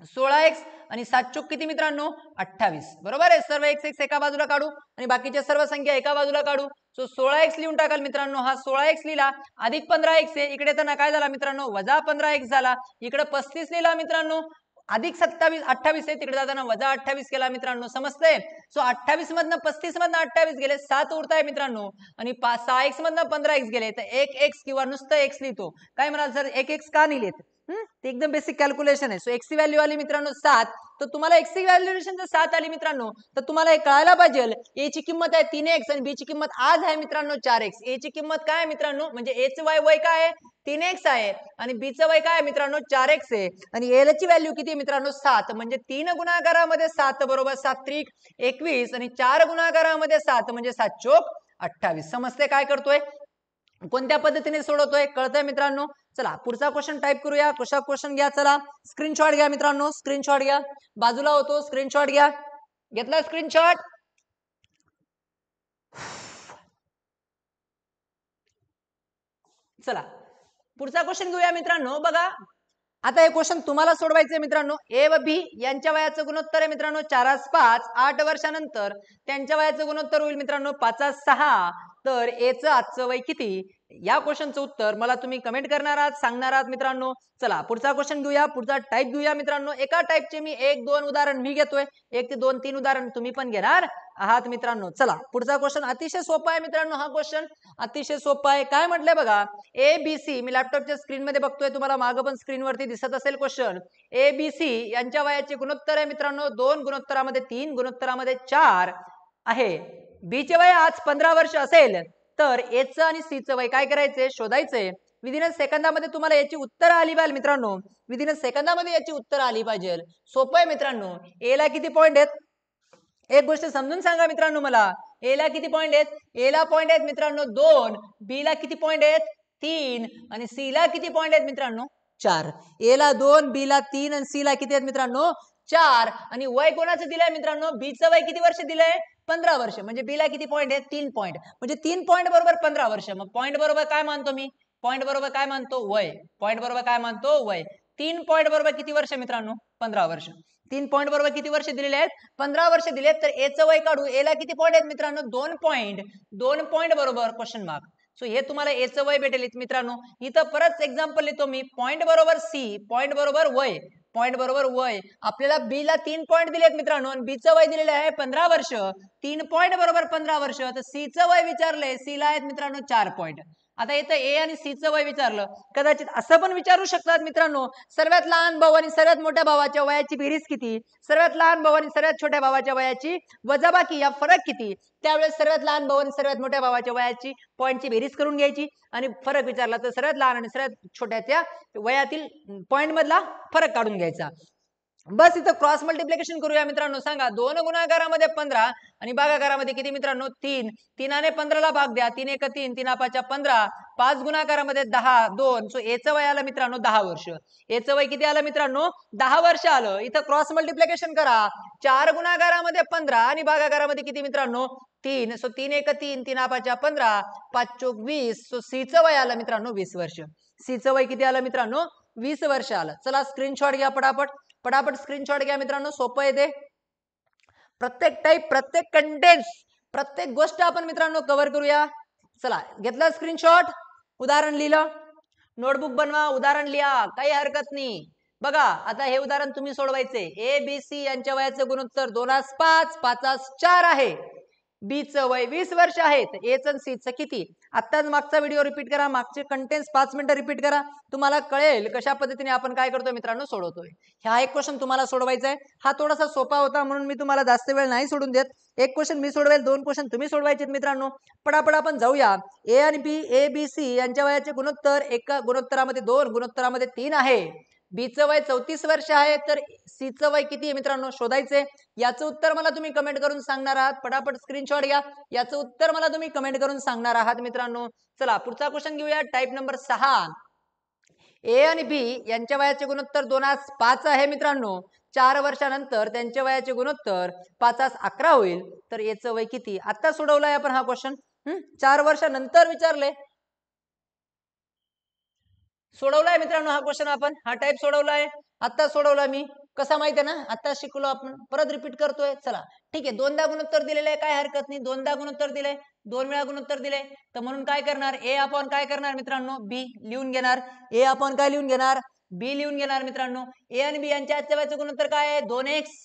सोळा एक्स आणि सात चुक किती मित्रांनो अठ्ठावीस बरोबर आहे सर्व एक्स एक्स एका बाजूला काढू आणि बाकीच्या सर्व संख्या एका बाजूला काढू सो सोळा एक्स लिहून टाकाल मित्रांनो हा सोळा एक्स लिहिला अधिक पंधरा एक्स आहे इकडे तर काय झाला मित्रांनो वजा पंधरा एक्स झाला इकडे पस्तीस लिहिला मित्रांनो अधिक सत्तावीस अठ्ठावीस आहे तिकडे जाताना वजा अठ्ठावीस केला मित्रांनो समजतंय सो अठ्ठावीस मधनं पस्तीस मधनं अठ्ठावीस गेले सात उरत आहे मित्रांनो आणि पाच सहा एक्स मधनं पंधरा एक्स गेले तर एक एक्स किंवा नुसतं एक्स लिहितो काय म्हणाल सर एक एक्स का लिहिलेत ते एकदम बेसिक कॅल्क्युलेशन आहे सो एक्सी व्हॅल्यू आली मित्रांनो सात तर तुम्हाला एक्सी व्हॅल्युएशन जर सात आली मित्रांनो तर तुम्हाला हे कळायला पाहिजे ची किंमत आहे तीन एक्स आणि बी ची किंमत आज आहे मित्रांनो चार एक्स ची किंमत काय आहे मित्रांनो म्हणजे चं वाय वय काय आहे तीन एक्स आहे आणि बीच वय काय आहे मित्रांनो चार एक्स आहे आणि एल ची व्हॅल्यू किती आहे मित्रांनो सात म्हणजे तीन गुणाकारामध्ये सात बरोबर सात त्रिक एकवीस आणि चार गुणाकारामध्ये सात म्हणजे सात चोक अठ्ठावीस समजते काय करतोय कोणत्या पद्धतीने सोडवतोय कळतंय मित्रांनो चला पुढचा क्वेश्चन टाईप करूया कशा क्वेश्चन घ्या चला स्क्रीनशॉट घ्या मित्रांनो स्क्रीनशॉट घ्या बाजूला होतो स्क्रीनशॉट घ्या घेतला स्क्रीनशॉट चला पुढचा क्वेश्चन घेऊया मित्रांनो बघा आता हे क्वेश्चन तुम्हाला सोडवायचे मित्रांनो ए व बी यांच्या वयाचं गुणोत्तर आहे मित्रांनो चारास पाच आठ वर्षानंतर त्यांच्या वयाचं गुणोत्तर होईल मित्रांनो पाच सहा तर एचं आजचं वय किती या क्वेश्चनचं उत्तर मला तुम्ही कमेंट करणार आहात सांगणार आहात मित्रांनो चला पुढचा क्वेश्चन घेऊया पुढचा टाईप घेऊया मित्रांनो एका टाईपचे मी एक दोन उदाहरण मी घेतोय एक ते दोन तीन उदाहरण तुम्ही पण घेणार आहात मित्रांनो चला पुढचा क्वेश्चन अतिशय सोपा आहे मित्रांनो हा क्वेश्चन अतिशय सोपा आहे काय म्हटलंय बघा ए बी सी मी लॅपटॉपच्या स्क्रीनमध्ये बघतोय तुम्हाला मागं पण स्क्रीनवरती दिसत असेल क्वेश्चन ए बी सी यांच्या वयाचे गुणोत्तर आहे मित्रांनो दोन गुणोत्तरामध्ये तीन गुणोत्तरामध्ये चार आहे बीचे वय आज पंधरा वर्ष असेल तर एचं आणि सीचं वय काय करायचंय शोधायचंय विदिन अ सेकंदामध्ये तुम्हाला याची उत्तर आली पाहिजे मित्रांनो विदिन अ सेकंदामध्ये याची उत्तर आली पाहिजे सोपं आहे मित्रांनो एला किती पॉईंट आहेत एक गोष्ट समजून सांगा मित्रांनो मला एला किती पॉईंट आहेत एला पॉईंट आहेत मित्रांनो दोन बी ला किती पॉईंट आहेत तीन आणि सी ला किती पॉईंट आहेत मित्रांनो चार एला दोन बी ला तीन आणि सी ला किती आहेत मित्रांनो चार आणि वय कोणाचं दिलंय मित्रांनो बीचं वय किती वर्ष दिलंय पंधरा वर्ष म्हणजे ला किती पॉईंट आहे तीन पॉईंट म्हणजे तीन पॉईंट बरोबर पंधरा वर्ष मग पॉईंट बरोबर काय मानतो मी पॉईंट बरोबर काय मानतो वय पॉईंट बरोबर काय मानतो वय तीन पॉईंट बरोबर किती वर्ष मित्रांनो पंधरा वर्ष तीन पॉईंट बरोबर किती वर्ष दिलेले आहेत पंधरा वर्ष दिले तर एचं वय काढू एला किती पॉईंट आहेत मित्रांनो दोन पॉईंट दोन पॉईंट बरोबर क्वेश्चन मार्क सो हे तुम्हाला एचं वय भेटेल मित्रांनो इथं परत एक्झाम्पल लिहितो मी पॉईंट बरोबर सी पॉईंट बरोबर वय पॉईंट बरोबर वय आपल्याला बी ला तीन दिले दिलेत मित्रांनो आणि बीचं वय दिलेलं आहे पंधरा वर्ष तीन पॉईंट बरोबर पंधरा वर्ष तर सीचं वय विचारलंय सी ला आहेत मित्रांनो चार पॉईंट आता इथं ए आणि सीचं वय विचारलं कदाचित असं पण विचारू शकतात मित्रांनो सर्वात लहान भाऊ आणि सर्वात मोठ्या भावाच्या वयाची बेरीज किती सर्वात लहान भाऊ आणि सर्वात छोट्या भावाच्या वयाची वजाबाकी या फरक किती त्यावेळेस सर्वात लहान भाऊ आणि सर्वात मोठ्या भावाच्या वयाची पॉईंटची बेरीज करून घ्यायची आणि फरक विचारला तर सर्वात लहान आणि सर्वात छोट्याच्या वयातील पॉईंट मधला फरक काढून घ्यायचा बस इथं क्रॉस मल्टिप्लिकेशन करूया मित्रांनो सांगा दोन गुणाकारामध्ये पंधरा आणि भागाकारामध्ये किती मित्रांनो तीन तीनाने पंधराला भाग द्या तीन एक तीन तीन पाचा पंधरा पाच गुणाकारामध्ये दहा दोन सो एचं वय आलं मित्रांनो दहा वर्ष एचं वय किती आलं मित्रांनो दहा वर्ष आलं इथं क्रॉस मल्टिप्लिकेशन करा चार गुणाकारामध्ये पंधरा आणि भागाकारामध्ये किती मित्रांनो तीन सो तीन एक तीन तीन पाचा पंधरा पाच चोक वीस सो सीचं वय आलं मित्रांनो वीस वर्ष सीचं वय किती आलं मित्रांनो वीस वर्ष आलं चला स्क्रीनशॉट घ्या पटापट पटापट स्क्रीनशॉट घ्या मित्रांनो सोपं येते प्रत्येक टाईप प्रत्येक कंटेंट्स प्रत्येक गोष्ट आपण मित्रांनो कव्हर करूया चला घेतला स्क्रीनशॉट उदाहरण लिहिलं नोटबुक बनवा उदाहरण लिहा काही हरकत नाही बघा आता हे उदाहरण तुम्ही सोडवायचे ए बी सी यांच्या वयाचे गुणोत्तर दोनास पाच पाच चार आहे च वय वीस वर्ष आहे तर सी च किती आत्ताच मागचा व्हिडिओ रिपीट करा मागचे कंटेन्स पाच मिनिटं रिपीट करा तुम्हाला कळेल कशा पद्धतीने आपण काय करतो मित्रांनो सोडवतोय हा एक क्वेश्चन तुम्हाला सोडवायचा आहे हा थोडासा सोपा होता म्हणून मी तुम्हाला जास्त वेळ नाही सोडून देत एक क्वेश्चन मी सोडवेल दोन क्वेश्चन तुम्ही सोडवायचे मित्रांनो पटापट आपण जाऊया ए आणि बी ए बी सी यांच्या वयाचे गुणोत्तर एका गुणोत्तरामध्ये दोन गुणोत्तरामध्ये तीन आहे बीचं वय चौतीस वर्ष आहे तर सीचं वय किती आहे मित्रांनो शोधायचे याचं उत्तर मला तुम्ही कमेंट करून सांगणार आहात पटापट स्क्रीनशॉट घ्या याचं उत्तर मला तुम्ही कमेंट करून सांगणार आहात मित्रांनो चला पुढचा क्वेश्चन घेऊया टाईप नंबर सहा ए आणि बी यांच्या वयाचे गुणोत्तर आस पाच आहे मित्रांनो चार वर्षानंतर त्यांच्या वयाचे गुणोत्तर आस अकरा होईल तर याचं वय किती आत्ता सोडवलंय आपण हा क्वेश्चन चार वर्षानंतर विचारले सोडवलाय मित्रांनो हा क्वेश्चन आपण हा टाईप सोडवलाय आता सोडवला मी कसा माहित आहे ना आता शिकलो आपण परत रिपीट करतोय चला ठीक आहे दोनदा गुणोत्तर दिलेलं आहे काय हरकत नाही दोनदा गुणोत्तर दिलंय दोन वेळा गुणोत्तर दिले तर म्हणून काय करणार ए आपण काय करणार मित्रांनो बी लिहून घेणार ए आपण काय लिहून घेणार बी लिहून घेणार मित्रांनो ए आणि बी यांच्या आजच्या गुणोत्तर काय आहे दोन एक्स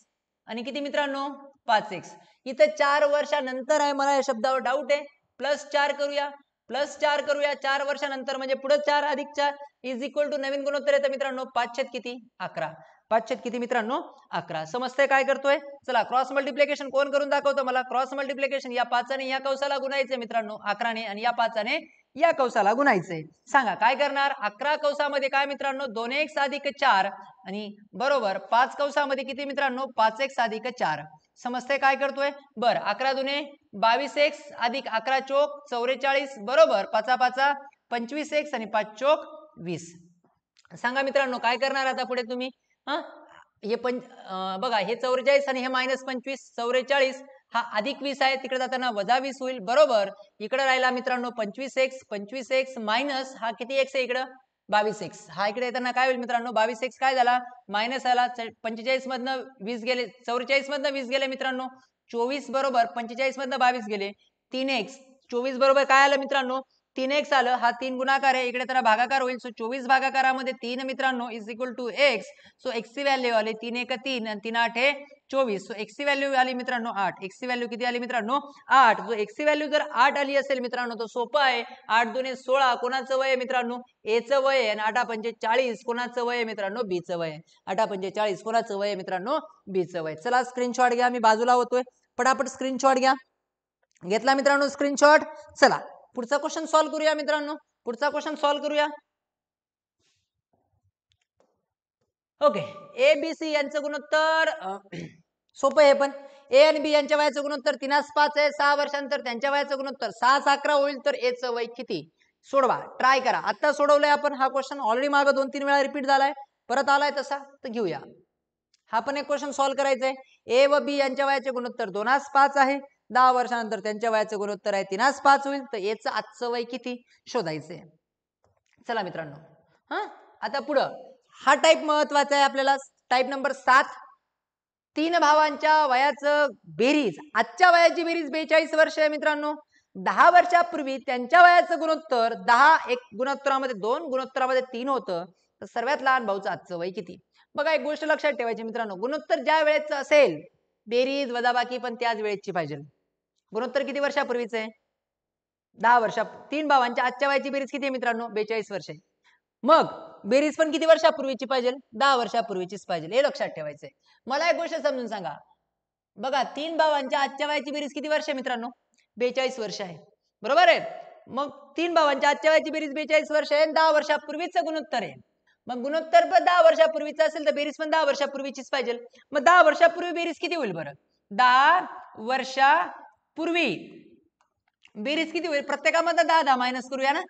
आणि किती मित्रांनो पाच एक्स इथं चार वर्षानंतर आहे मला या शब्दावर डाऊट आहे प्लस चार करूया प्लस चार करूया चार वर्षानंतर म्हणजे पुढे चार अधिक चार इज इक्वल टू नवीन गुणोत्तर येतं मित्रांनो पाचशेत किती अकरा पाचशेत किती मित्रांनो अकरा समजतंय काय करतोय चला क्रॉस मल्टिप्लिकेशन कोण करून दाखवतो मला क्रॉस मल्टिप्लिकेशन या पाचाने या कौसाला गुणायचंय मित्रांनो अकराने आणि या पाचाने या कौसाला गुणायचंय सांगा काय करणार अकरा कौसामध्ये काय मित्रांनो दोन एक साधिक चार आणि बरोबर पाच कौसामध्ये किती मित्रांनो पाच एक साधिक चार समजते काय करतोय बर अकरा दुने बावीस एक्स अधिक अकरा चोक चौवेचाळीस बरोबर पाचा पाचा पंचवीस एक्स आणि पाच चोक वीस सांगा मित्रांनो काय करणार आता पुढे तुम्ही हा हे पंच बघा हे चौवेचाळीस आणि हे मायनस पंचवीस चौवेचाळीस हा अधिक वीस आहे तिकडे जाताना वजा वीस होईल बरोबर इकडे राहिला मित्रांनो पंचवीस एक्स पंचवीस एक्स मायनस हा किती एक्स आहे इकडं बावीस एक्स हा इकडे येताना काय होईल मित्रांनो बावीस एक्स काय झाला मायनस आला पंचेचाळीस मधनं वीस गेले चौवेचाळीस मधनं वीस गेले मित्रांनो चोवीस बरोबर पंचेचाळीस मधनं बावीस गेले तीन एक्स चोवीस बरोबर काय आलं मित्रांनो तीन एक्स आलं हा तीन गुणाकार आहे इकडे त्याला भागाकार होईल सो चोवीस भागाकारामध्ये तीन मित्रांनो is equal to x so एक्सची व्हॅल्यू आली तीन एक तीन आणि तीन आठ हे चोवीस सो एक्सी व्हॅल्यू आली मित्रांनो आठ एक्सी व्हॅल्यू किती आली मित्रांनो आठ जो एक्सची व्हॅल्यू जर आठ आली असेल मित्रांनो तो सोपं आहे आठ दोन्ही सोळा कोणाचं वय आहे मित्रांनो एचं वय आहे आणि आठा चाळीस कोणाचं वय आहे मित्रांनो बीचं वय आहे पंचे चाळीस कोणाचं वय आहे मित्रांनो बीचं वय चला स्क्रीनशॉट घ्या मी बाजूला होतोय पटापट स्क्रीनशॉट घ्या घेतला मित्रांनो स्क्रीनशॉट चला पुढचा क्वेश्चन सॉल्व करूया मित्रांनो पुढचा क्वेश्चन सॉल्व करूया ओके ए बी सी यांचं गुणोत्तर सोपं आहे पण ए आणि बी यांच्या वयाचं गुणोत्तर तिनास पाच आहे सहा वर्षांतर त्यांच्या वयाचं गुणोत्तर सहा अकरा होईल तर एचं वय किती सोडवा ट्राय करा आता सोडवलंय आपण हा क्वेश्चन ऑलरेडी मागं दोन तीन वेळा रिपीट झालाय परत आलाय तसा तर घेऊया हा पण एक क्वेश्चन सॉल्व्ह करायचा आहे ए व बी यांच्या वयाचे गुणोत्तर दोनास पाच आहे दहा वर्षानंतर त्यांच्या वयाचं गुणोत्तर आहे तिनाच पाच होईल तर याचं आजचं वय किती शोधायचं चला मित्रांनो हा आता पुढं हा टाईप महत्वाचा आहे आपल्याला टाईप नंबर सात तीन भावांच्या वयाचं बेरीज आजच्या वयाची बेरीज बेचाळीस वर्ष आहे मित्रांनो दहा वर्षापूर्वी त्यांच्या वयाचं गुणोत्तर दहा एक गुणोत्तरामध्ये दोन गुणोत्तरामध्ये तीन होतं तर सर्वात लहान भाऊचं आजचं वय किती बघा एक गोष्ट लक्षात ठेवायची मित्रांनो गुणोत्तर ज्या वेळेचं असेल बेरीज वजाबाकी पण त्याच वेळेची पाहिजे गुणोत्तर किती वर्षापूर्वीच आहे दहा वर्षा तीन भावांच्या आजच्या वयाची बेरीज किती आहे मित्रांनो बेचाळीस आहे मग बेरीज पण किती वर्षापूर्वीची पाहिजे दहा वर्षापूर्वीचीच पाहिजे हे लक्षात ठेवायचंय मला एक गोष्ट समजून सांगा बघा तीन भावांच्या आजच्या वयाची बेरीज किती वर्ष आहे मित्रांनो बेचाळीस वर्ष आहे बरोबर आहे मग तीन भावांच्या आजच्या वयाची बेरीज बेचाळीस वर्ष आहे दहा वर्षापूर्वीच गुणोत्तर आहे मग गुणोत्तर पण दहा वर्षापूर्वीचं असेल तर बेरीज पण दहा वर्षापूर्वीचीच पाहिजे मग दहा वर्षापूर्वी बेरीज किती होईल बरं दहा वर्षा पूर्वी बेरीज किती होईल प्रत्येकामधनं दहा दहा मायनस करूया ना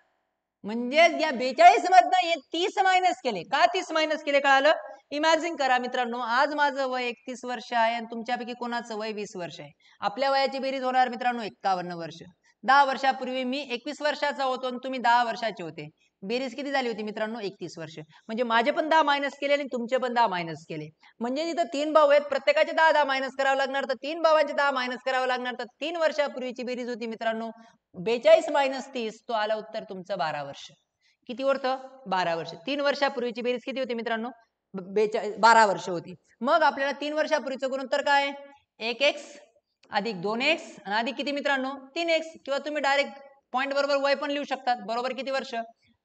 म्हणजे या बेचाळीस मधनं हे तीस मायनस केले का तीस मायनस केले कळालं इमॅजिन करा मित्रांनो आज माझं वय एकतीस वर्ष आहे आणि तुमच्यापैकी कोणाचं वय वीस वर्ष आहे आपल्या वयाची बेरीज होणार मित्रांनो एक्कावन्न वर्ष दहा वर्षापूर्वी मी एकवीस वर्षाचा होतो आणि तुम्ही दहा वर्षाचे होते बेरीज किती झाली होती मित्रांनो एकतीस वर्ष म्हणजे माझे पण दहा मायनस केले आणि तुमचे पण दहा मायनस केले म्हणजे तिथं तीन भाऊ आहेत प्रत्येकाचे दहा दहा मायनस करावं लागणार तर तीन भावांचे दहा मायनस करावं लागणार तर तीन वर्षापूर्वीची बेरीज होती मित्रांनो बेचाळीस मायनस तीस तो आला उत्तर तुमचं बारा वर्ष किती वर्ष बारा वर्ष तीन वर्षापूर्वीची बेरीज किती होती मित्रांनो बेचाळीस बारा वर्ष होती मग आपल्याला तीन वर्षापूर्वीचं गुणोत्तर काय एक एक्स अधिक दोन एक्स आणि अधिक किती मित्रांनो तीन एक्स किंवा तुम्ही डायरेक्ट पॉईंट बरोबर वय पण लिहू शकतात बरोबर किती वर्ष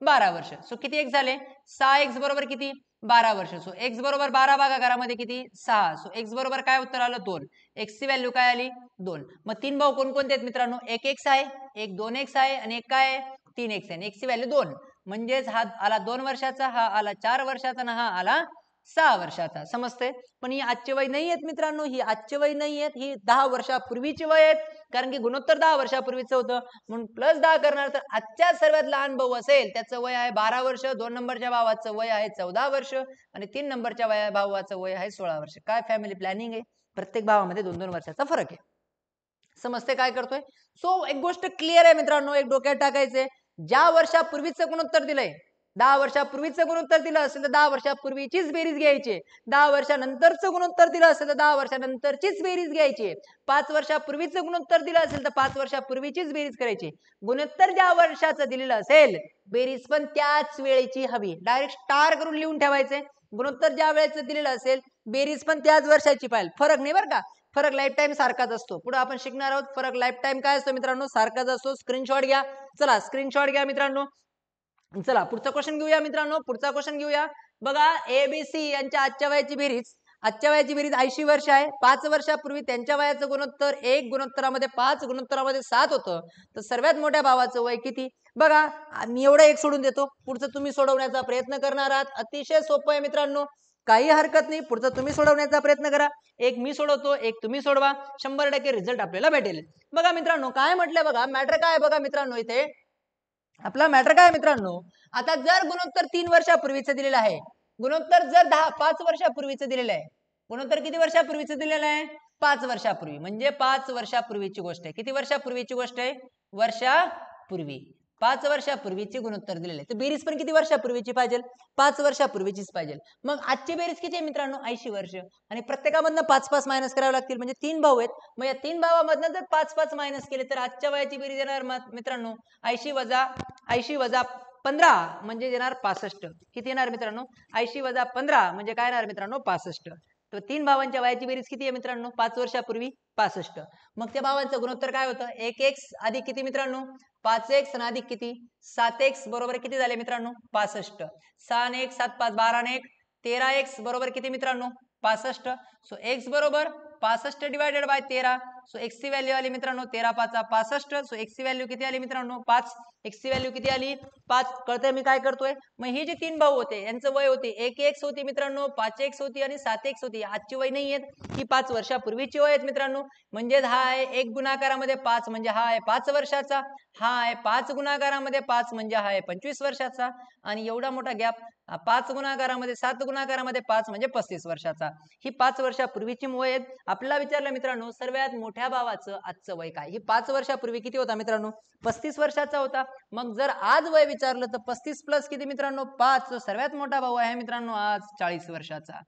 बारा वर्ष सो किती एक्स झाले सहा एक्स बरोबर किती बारा वर्ष सो एक्स बरोबर बारा घरामध्ये किती सहा सो एक्स बरोबर काय उत्तर आलं दोन एक्सची व्हॅल्यू काय आली दोन मग तीन भाऊ कोणकोणते आहेत मित्रांनो एक एक्स आहे एक दोन एक्स आहे आणि एक काय आहे तीन एक्स आहे एक्सची व्हॅल्यू दोन म्हणजेच हा आला दोन वर्षाचा हा आला चार वर्षाचा ना हा आला सहा वर्षाचा समजते पण ही आजचे वय नाही आहेत मित्रांनो ही आजचे वय नाही आहेत ही दहा वर्षापूर्वीची वय आहेत कारण की गुणोत्तर दहा वर्षापूर्वीचं होतं म्हणून प्लस दहा करणार तर आजच्या सर्वात लहान भाऊ असेल त्याचं वय आहे बारा वर्ष दोन नंबरच्या भावाचं वय आहे चौदा वर्ष आणि तीन नंबरच्या वया भावाचं वय आहे सोळा वर्ष काय फॅमिली प्लॅनिंग आहे प्रत्येक भावामध्ये दोन दोन वर्षाचा फरक आहे समजते काय करतोय सो एक गोष्ट क्लिअर आहे मित्रांनो एक डोक्यात टाकायचंय ज्या वर्षापूर्वीचं गुणोत्तर दिलंय दहा वर्षापूर्वीचं गुणोत्तर दिलं असेल तर दहा वर्षापूर्वीचीच बेरीज घ्यायची दहा वर्षानंतरचं गुणोत्तर दिलं असेल तर दहा वर्षानंतरचीच बेरीज घ्यायची पाच वर्षापूर्वीचं गुणोत्तर दिलं असेल तर पाच वर्षापूर्वीचीच बेरीज करायची गुणोत्तर ज्या वर्षाचं दिलेलं असेल बेरीज पण त्याच वेळेची हवी डायरेक्ट स्टार करून लिहून ठेवायचे गुणोत्तर ज्या वेळेचं दिलेलं असेल बेरीज पण त्याच वर्षाची पाहिजे फरक नाही बरं का फरक लाईफ टाईम सारखाच असतो पुढे आपण शिकणार आहोत फरक लाईफ टाईम काय असतो मित्रांनो सारखाच असतो स्क्रीनशॉट घ्या चला स्क्रीनशॉट घ्या मित्रांनो चला पुढचा क्वेश्चन घेऊया मित्रांनो पुढचा क्वेश्चन घेऊया बघा ए बी सी यांच्या आजच्या वयाची बेरीज आजच्या वयाची बेरीज ऐंशी वर्ष आहे पाच वर्षापूर्वी त्यांच्या वयाचं गुणोत्तर एक गुणोत्तरामध्ये पाच गुणोत्तरामध्ये सात होतं तर सर्वात मोठ्या भावाचं वय किती बघा मी एवढं एक सोडून देतो पुढचं तुम्ही सोडवण्याचा प्रयत्न करणार आहात अतिशय सोपं आहे मित्रांनो काही हरकत नाही पुढचं तुम्ही सोडवण्याचा प्रयत्न करा एक मी सोडवतो एक तुम्ही सोडवा शंभर टक्के रिझल्ट आपल्याला भेटेल बघा मित्रांनो काय म्हटलं बघा मॅटर काय बघा मित्रांनो इथे आपला मॅटर काय मित्रांनो आता जर गुणोत्तर तीन वर्षापूर्वीचं दिलेलं आहे गुणोत्तर जर दहा पाच वर्षापूर्वीचं दिलेलं आहे गुणोत्तर किती वर्षापूर्वीचं दिलेलं आहे पाच वर्षापूर्वी म्हणजे पाच वर्षापूर्वीची गोष्ट आहे किती वर्षापूर्वीची गोष्ट आहे वर्षापूर्वी पाच वर्षापूर्वीची गुणोत्तर दिलेले तर बेरीज पण किती वर्षापूर्वीची पाहिजे पाच वर्षापूर्वीचीच पाहिजे मग आजची बेरीज किती आहे मित्रांनो ऐंशी वर्ष आणि प्रत्येकामधनं पाच पाच मायनस करावे लागतील म्हणजे तीन भाऊ आहेत मग या तीन भावामधनं जर पाच पाच मायनस केले तर आजच्या वयाची बेरीज येणार मित्रांनो ऐंशी वजा ऐंशी वजा पंधरा म्हणजे येणार पासष्ट किती येणार मित्रांनो ऐंशी वजा पंधरा म्हणजे काय येणार मित्रांनो पासष्ट तर तीन भावांच्या वयाची बेरीज किती आहे मित्रांनो पाच वर्षापूर्वी पासष्ट मग त्या भावांचं गुणोत्तर काय होतं एक एक्स अधिक किती मित्रांनो पाच एक्स आणि अधिक किती सात एक्स बरोबर किती झाले मित्रांनो पासष्ट सहा एक सात पाच बारा एक तेरा एक्स बरोबर किती मित्रांनो पासष्ट सो एक्स बरोबर पासष्ट डिवायडेड बाय तेरा सो एक्सची व्हॅल्यू आली मित्रांनो तेरा पाच पासष्ट सो एक्सची व्हॅल्यू किती आली मित्रांनो पाच एक्सची व्हॅल्यू किती आली पाच कळतंय मी काय करतोय मग हे जे तीन भाऊ होते यांचं वय होते एक एक्स होती मित्रांनो पाच एक होती आणि सात एक्स होती आजची वय नाही आहेत ही पाच वर्षापूर्वीची वय आहेत मित्रांनो म्हणजेच हा आहे एक गुणाकारामध्ये पाच म्हणजे हा आहे पाच वर्षाचा हा आहे पाच गुणाकारामध्ये पाच म्हणजे हा आहे पंचवीस वर्षाचा आणि एवढा मोठा गॅप पाच गुणाकारामध्ये सात गुणाकारामध्ये पाच म्हणजे पस्तीस वर्षाचा ही पाच वर्षापूर्वीची वय आहेत आपल्याला विचारलं मित्रांनो सर्वात मोठ्या मोठ्या भावाचं आजचं वय काय हे पाच वर्षापूर्वी किती होता मित्रांनो पस्तीस वर्षाचा होता मग जर आज वय विचारलं तर पस्तीस प्लस किती मित्रांनो पाच सर्वात मोठा भाऊ आहे मित्रांनो आज चाळीस वर्षाचा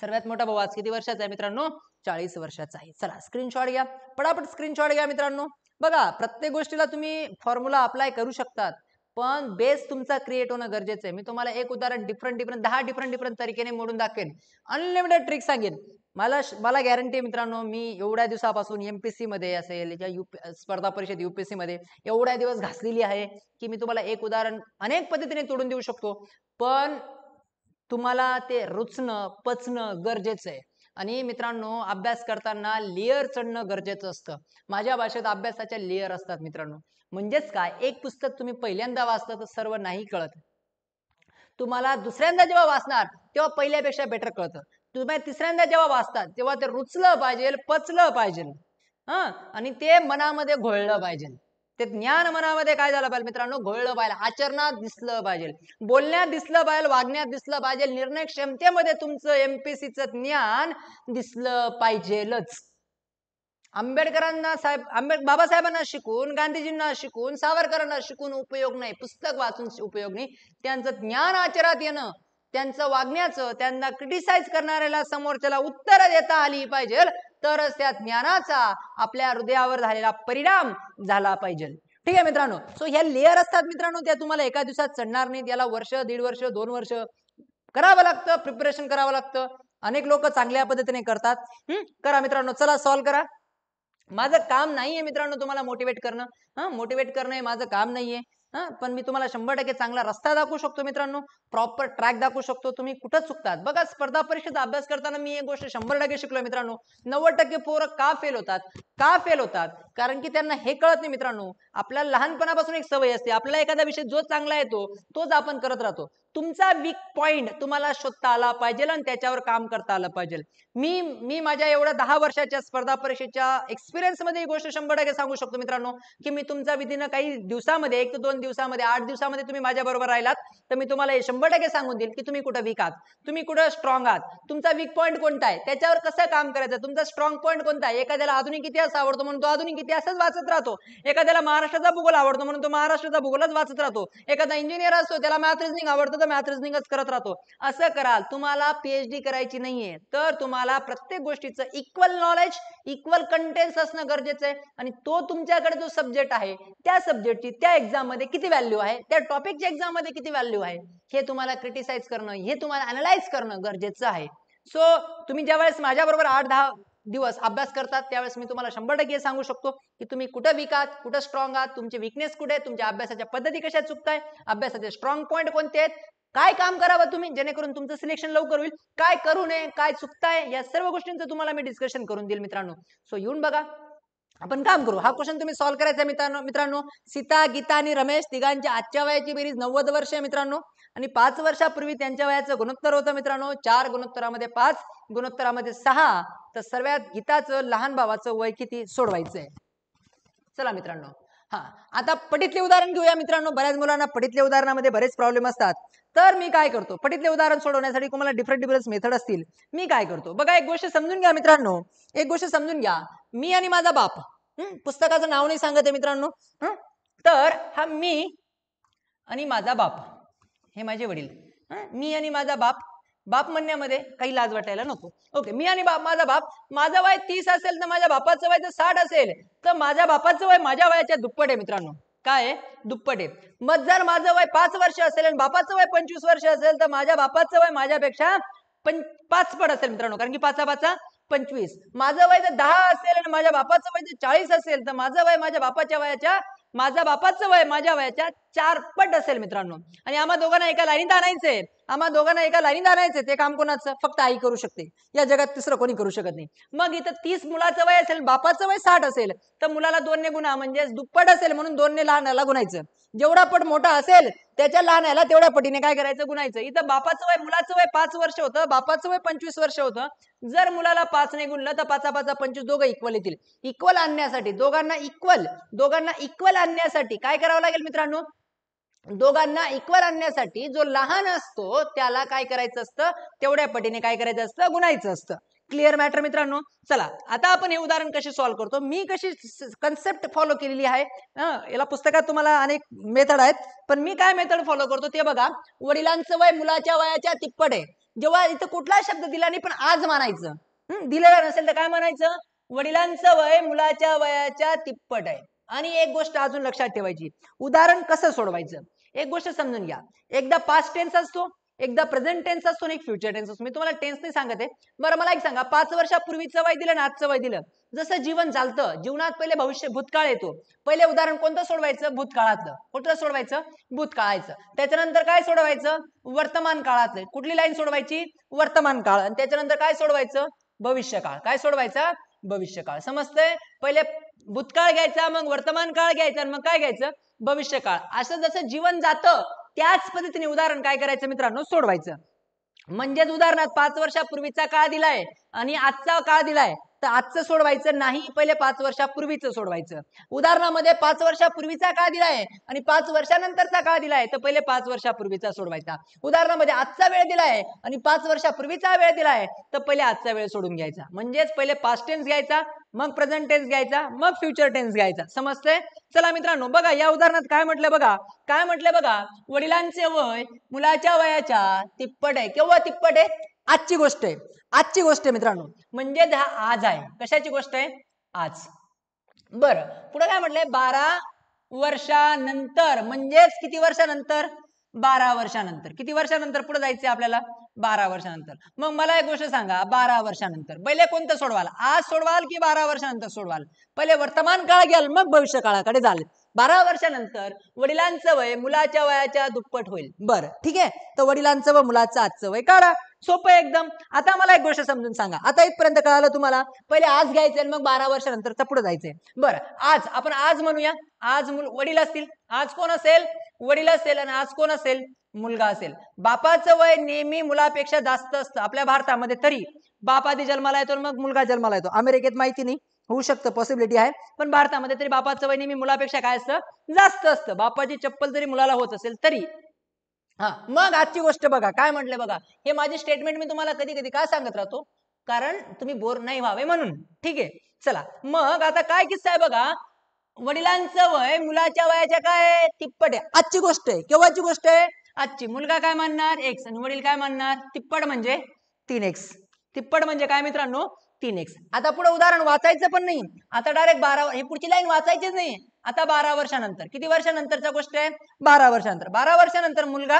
सर्वात मोठा भाऊ आज किती वर्षाचा आहे मित्रांनो चाळीस वर्षाचा आहे चला स्क्रीनशॉट घ्या पटापट स्क्रीनशॉट घ्या मित्रांनो बघा प्रत्येक गोष्टीला तुम्ही फॉर्म्युला अप्लाय करू शकतात पण बेस तुमचा क्रिएट होणं गरजेचं आहे मी तुम्हाला एक उदाहरण डिफरंट डिफरंट दहा डिफरंट डिफरंट तरीकेने मोडून दाखवेन अनलिमिटेड ट्रिक सांगेन मला मला गॅरंटी मित्रांनो मी एवढ्या दिवसापासून एम पी सीमध्ये असेल या यू स्पर्धा परिषद यू पी सीमध्ये एवढ्या दिवस घासलेली आहे की मी तुम्हाला एक उदाहरण अनेक पद्धतीने तोडून देऊ शकतो पण तुम्हाला ते रुचणं पचणं गरजेचं आहे आणि मित्रांनो अभ्यास करताना लेअर चढणं गरजेचं असतं माझ्या भाषेत अभ्यासाच्या लेअर असतात मित्रांनो म्हणजेच काय एक पुस्तक तुम्ही पहिल्यांदा वाचलं तर सर्व नाही कळत तुम्हाला दुसऱ्यांदा जेव्हा वाचणार तेव्हा पहिल्यापेक्षा बेटर कळतं तुम्ही तिसऱ्यांदा जेव्हा वाचतात तेव्हा ते रुचलं पाहिजे पचलं पाहिजे हा आणि ते मनामध्ये घोळलं पाहिजे ते ज्ञान मनामध्ये काय झालं पाहिजे मित्रांनो घोळलं पाहिजे आचरणात दिसलं पाहिजे बोलण्यात दिसलं पाहिजे वागण्यात दिसलं पाहिजे निर्णय क्षमतेमध्ये तुमचं एमपीसीचं ज्ञान दिसलं पाहिजेलच आंबेडकरांना साहेब आंबेड बाबासाहेबांना शिकून गांधीजींना शिकून सावरकरांना शिकून उपयोग नाही पुस्तक वाचून उपयोग नाही त्यांचं ज्ञान आचरात येणं त्यांचं वागण्याचं त्यांना क्रिटिसाइज करणाऱ्याला समोरच्याला उत्तर देता आली पाहिजे तरच त्या ज्ञानाचा आपल्या हृदयावर झालेला परिणाम झाला पाहिजे ठीक आहे मित्रांनो सो ह्या लेअर असतात मित्रांनो त्या तुम्हाला एका दिवसात चढणार नाहीत याला वर्ष दीड वर्ष दोन वर्ष करावं लागतं प्रिपरेशन करावं लागतं अनेक लोक चांगल्या पद्धतीने करतात हम्म करा मित्रांनो चला सॉल्व्ह करा माझं काम नाहीये मित्रांनो तुम्हाला मोटिवेट करणं हा मोटिवेट करणं हे माझं काम नाहीये हा पण मी तुम्हाला शंभर टक्के चांगला रस्ता दाखवू शकतो मित्रांनो प्रॉपर ट्रॅक दाखवू शकतो तुम्ही कुठं चुकतात बघा स्पर्धा परीक्षेचा अभ्यास करताना मी एक गोष्ट शंभर टक्के शिकलो मित्रांनो नव्वद टक्के पोरं का फेल होतात का फेल होतात कारण की त्यांना हे कळत नाही मित्रांनो आपल्याला लहानपणापासून एक सवय असते आपल्याला एखादा विषय जो चांगला येतो तोच आपण करत राहतो तुमचा वीक पॉइंट तुम्हाला शोधता आला पाहिजे आणि त्याच्यावर काम करता आलं पाहिजे मी मी माझ्या एवढ्या दहा वर्षाच्या स्पर्धा परीक्षेच्या एक्सपिरियन्समध्ये ही गोष्ट शंभर टक्के सांगू शकतो मित्रांनो की मी तुमचा विधीनं काही दिवसामध्ये एक ते दोन दिवसामध्ये आठ दिवसामध्ये तुम्ही माझ्याबरोबर राहिलात तर मी तुम्हाला हे शंभर टक्के सांगून देईल की तुम्ही कुठं वीक आहात तुम्ही कुठं स्ट्रॉंग आहात तुमचा वीक पॉईंट कोणता आहे त्याच्यावर कसं काम करायचं तुमचा स्ट्रॉंग पॉईंट कोणता आहे एखाद्याला आधुनिक इतिहास आवडतो म्हणून तो आधुनिक इतिहासच वाचत राहतो एखाद्याला महाराष्ट्राचा भूगोल आवडतो म्हणून तो महाराष्ट्राचा भूगोलच वाचत राहतो एखादा इंजिनियर असतो त्याला मॅथ रिजनिंग सुद्धा मॅथ करत राहतो असं कराल तुम्हाला पीएचडी करायची नाहीये तर तुम्हाला प्रत्येक गोष्टीचं इक्वल नॉलेज इक्वल कंटेन्स असणं गरजेचं आहे आणि तो तुमच्याकडे जो सब्जेक्ट आहे त्या सब्जेक्टची त्या एक्झाम मध्ये किती व्हॅल्यू आहे त्या टॉपिकच्या एक्झाम मध्ये किती व्हॅल्यू आहे हे तुम्हाला क्रिटिसाइज करणं हे तुम्हाला अनालाइज करणं गरजेचं आहे सो तुम्ही ज्यावेळेस वेळेस माझ्याबरोबर आठ दहा दिवस अभ्यास करतात त्यावेळेस मी तुम्हाला शंभर टक्के सांगू शकतो की तुम्ही कुठं विक आहात कुठं स्ट्रॉंग आहात तुमचे विकनेस कुठे आहे तुमच्या अभ्यासाच्या पद्धती कशा चुकताय अभ्यासाचे स्ट्रॉंग पॉईंट कोणते आहेत काय काम करावं तुम्ही जेणेकरून तुमचं सिलेक्शन लवकर होईल काय करू नये काय चुकताय या सर्व गोष्टींचं तुम्हाला मी डिस्कशन करून देईल मित्रांनो सो येऊन बघा आपण काम करू हा क्वेश्चन तुम्ही सॉल्व्ह करायचा मित्रांनो मित्रांनो सीता गीता आणि रमेश तिघांच्या आजच्या वयाची बेरीज नव्वद वर्ष आहे मित्रांनो आणि पाच वर्षापूर्वी त्यांच्या वयाचं गुणोत्तर होतं मित्रांनो चार गुणोत्तरामध्ये पाच गुणोत्तरामध्ये सहा तर सर्वात गीताचं लहान भावाचं वय किती सोडवायचंय चला मित्रांनो हा आता पटीतले उदाहरण घेऊया मित्रांनो बऱ्याच मुलांना पटीतल्या उदाहरणामध्ये बरेच प्रॉब्लेम असतात तर मी काय करतो पटीतले उदाहरण सोडवण्यासाठी तुम्हाला डिफरंट डिफरंट मेथड असतील मी काय करतो बघा एक गोष्ट समजून घ्या मित्रांनो एक गोष्ट समजून घ्या मी आणि माझा बाप पुस्तकाचं नाव नाही सांगत आहे मित्रांनो तर हा मी आणि माझा बाप हे माझे वडील मी आणि माझा बाप बाप म्हणण्यामध्ये काही लाज वाटायला नको ओके मी आणि बाप माझा बाप माझा वय तीस असेल तर माझ्या बापाचं वय जर साठ असेल तर माझ्या बापाचं वय माझ्या वयाच्या दुप्पट आहे मित्रांनो काय दुप्पट आहे मग जर माझं वय पाच वर्ष असेल आणि बापाचं वय पंचवीस वर्ष असेल तर माझ्या बापाचं वय माझ्यापेक्षा पण पाच पट असेल मित्रांनो कारण की पाचा पाचा पंचवीस माझं वय जर दहा असेल आणि माझ्या बापाचं वय जर चाळीस असेल तर माझं वय माझ्या बापाच्या वयाच्या माझा बापाचं वय माझ्या वयाच्या चार पट असेल मित्रांनो आणि आम्हा दोघांना एका लाईनीत आणायचंय आम्हा दोघांना एका लाईनीत आणायचंय ते काम कोणाचं फक्त आई करू शकते या जगात तिसरं कोणी करू शकत नाही मग इथं तीस मुलाचं वय असेल बापाचं वय साठ असेल तर मुलाला दोनने गुन्हा म्हणजे दुप्पट असेल म्हणून दोनने लहानाला गुणायचं जेवढा पट मोठा असेल त्याच्या लहानाला तेवढ्या पटीने काय करायचं गुणायचं इथं बापाचं वय मुलाचं वय पाच वर्ष होतं बापाचं वय पंचवीस वर्ष होतं जर मुलाला पाच ने गुणलं तर पाचा पाचा पंचवीस दोघं इक्वल येतील इक्वल आणण्यासाठी दोघांना इक्वल दोघांना इक्वल आणण्यासाठी काय करावं लागेल मित्रांनो दोघांना इक्वल आणण्यासाठी जो लहान असतो त्याला काय करायचं असतं तेवढ्या पटीने काय करायचं असतं गुणायचं असतं क्लिअर मॅटर मित्रांनो चला आता आपण हे उदाहरण कसे सॉल्व्ह करतो मी कशी कन्सेप्ट फॉलो केलेली आहे याला पुस्तकात तुम्हाला अनेक मेथड आहेत पण मी काय मेथड फॉलो करतो ते बघा वडिलांचं वय मुलाच्या वयाच्या तिप्पट आहे जेव्हा इथं कुठला शब्द दिला नाही पण आज मानायचं दिलेला नसेल तर काय म्हणायचं वडिलांचं वय मुलाच्या वयाच्या तिप्पट आहे आणि एक गोष्ट अजून लक्षात ठेवायची उदाहरण कसं सोडवायचं एक गोष्ट समजून घ्या एकदा पास्ट टेन्स असतो एकदा प्रेझेंट टेन्स असतो आणि एक फ्युचर टेन्स असतो मी तुम्हाला टेन्स नाही सांगत आहे बरं मला एक सांगा पाच वर्षापूर्वीचं वय दिलं ना आजचं वय दिलं जसं जीवन चालतं जीवनात पहिले भविष्य भूतकाळ येतो पहिले उदाहरण कोणतं सोडवायचं भूतकाळातलं कुठलं सोडवायचं भूतकाळायचं त्याच्यानंतर काय सोडवायचं वर्तमान काळातलं कुठली लाईन सोडवायची वर्तमान काळ आणि त्याच्यानंतर काय सोडवायचं भविष्यकाळ काय भविष्य भविष्यकाळ समजतंय पहिले भूतकाळ घ्यायचा मग वर्तमान काळ घ्यायचा आणि मग काय घ्यायचं भविष्य काळ असं जसं जीवन जातं त्याच पद्धतीने उदाहरण काय करायचं मित्रांनो सोडवायचं म्हणजेच उदाहरणार्थ पाच वर्षापूर्वीचा काळ दिलाय आणि आजचा काळ दिलाय तर आजचं सोडवायचं नाही पहिले पाच वर्षापूर्वीचं सोडवायचं उदाहरणामध्ये पाच वर्षापूर्वीचा काळ दिलाय आणि पाच वर्षानंतरचा काळ दिलाय तर पहिले पाच वर्षापूर्वीचा सोडवायचा उदाहरणामध्ये आजचा वेळ दिलाय आणि पाच वर्षापूर्वीचा वेळ दिलाय तर पहिले आजचा वेळ सोडून घ्यायचा म्हणजेच पहिले पास्ट टेन्स घ्यायचा मग प्रेझेंट टेन्स घ्यायचा मग फ्युचर टेन्स घ्यायचा समजतंय चला मित्रांनो बघा या उदाहरणात काय म्हटलं बघा काय म्हटलं बघा वडिलांचे वय मुलाच्या वयाच्या तिप्पट आहे केव्हा तिप्पट आहे आजची गोष्ट आहे आजची गोष्ट आहे मित्रांनो म्हणजेच हा आज आहे कशाची गोष्ट आहे आज बरं पुढे काय म्हटलंय बारा वर्षानंतर म्हणजेच किती वर्षानंतर बारा वर्षानंतर किती वर्षानंतर पुढे जायचं आपल्याला बारा वर्षानंतर मग मला एक गोष्ट सांगा बारा वर्षानंतर पहिले कोणतं सोडवाल आज सोडवाल की बारा वर्षानंतर सोडवाल पहिले वर्तमान काळ घ्याल मग भविष्य काळाकडे जाल बारा वर्षानंतर वडिलांचं वय मुलाच्या वयाच्या दुप्पट होईल बरं ठीक आहे तर वडिलांचं व मुलाचं आजचं वय काढा सोपं एकदम आता मला एक गोष्ट समजून सांगा आता इथपर्यंत कळालं तुम्हाला पहिले आज घ्यायचंय मग बारा वर्षानंतर पुढे जायचंय बरं आज आपण आज म्हणूया आज मुल वडील असतील आज कोण असेल वडील असेल आणि आज कोण असेल मुलगा असेल बापाचं वय नेहमी मुलापेक्षा जास्त असतं आपल्या भारतामध्ये तरी बाप जन्माला येतो मग मुलगा जन्माला येतो अमेरिकेत माहिती नाही होऊ शकतं पॉसिबिलिटी आहे पण भारतामध्ये तरी बापाचं वय नेहमी मुलापेक्षा काय असतं जास्त असतं बापाची चप्पल जरी मुलाला होत असेल तरी हा मग आजची गोष्ट बघा काय म्हटलंय बघा हे माझे स्टेटमेंट मी तुम्हाला कधी कधी का सांगत राहतो कारण तुम्ही बोर नाही व्हावे म्हणून ठीक आहे चला मग आता काय किस्सा आहे बघा वडिलांचं वय मुलाच्या वयाच्या काय तिप्पट आहे आजची गोष्ट आहे केव्हाची गोष्ट आहे आजची मुलगा काय म्हणणार एक्स आणि वडील काय मानणार तिप्पट म्हणजे तीन एक्स तिप्पट म्हणजे काय मित्रांनो तीन एक्स आता पुढे उदाहरण वाचायचं पण नाही आता डायरेक्ट बारा हे पुढची लाईन वाचायचीच नाही आता बारा वर्षानंतर किती वर्षानंतरचा गोष्ट आहे बारा वर्षानंतर बारा वर्षानंतर मुलगा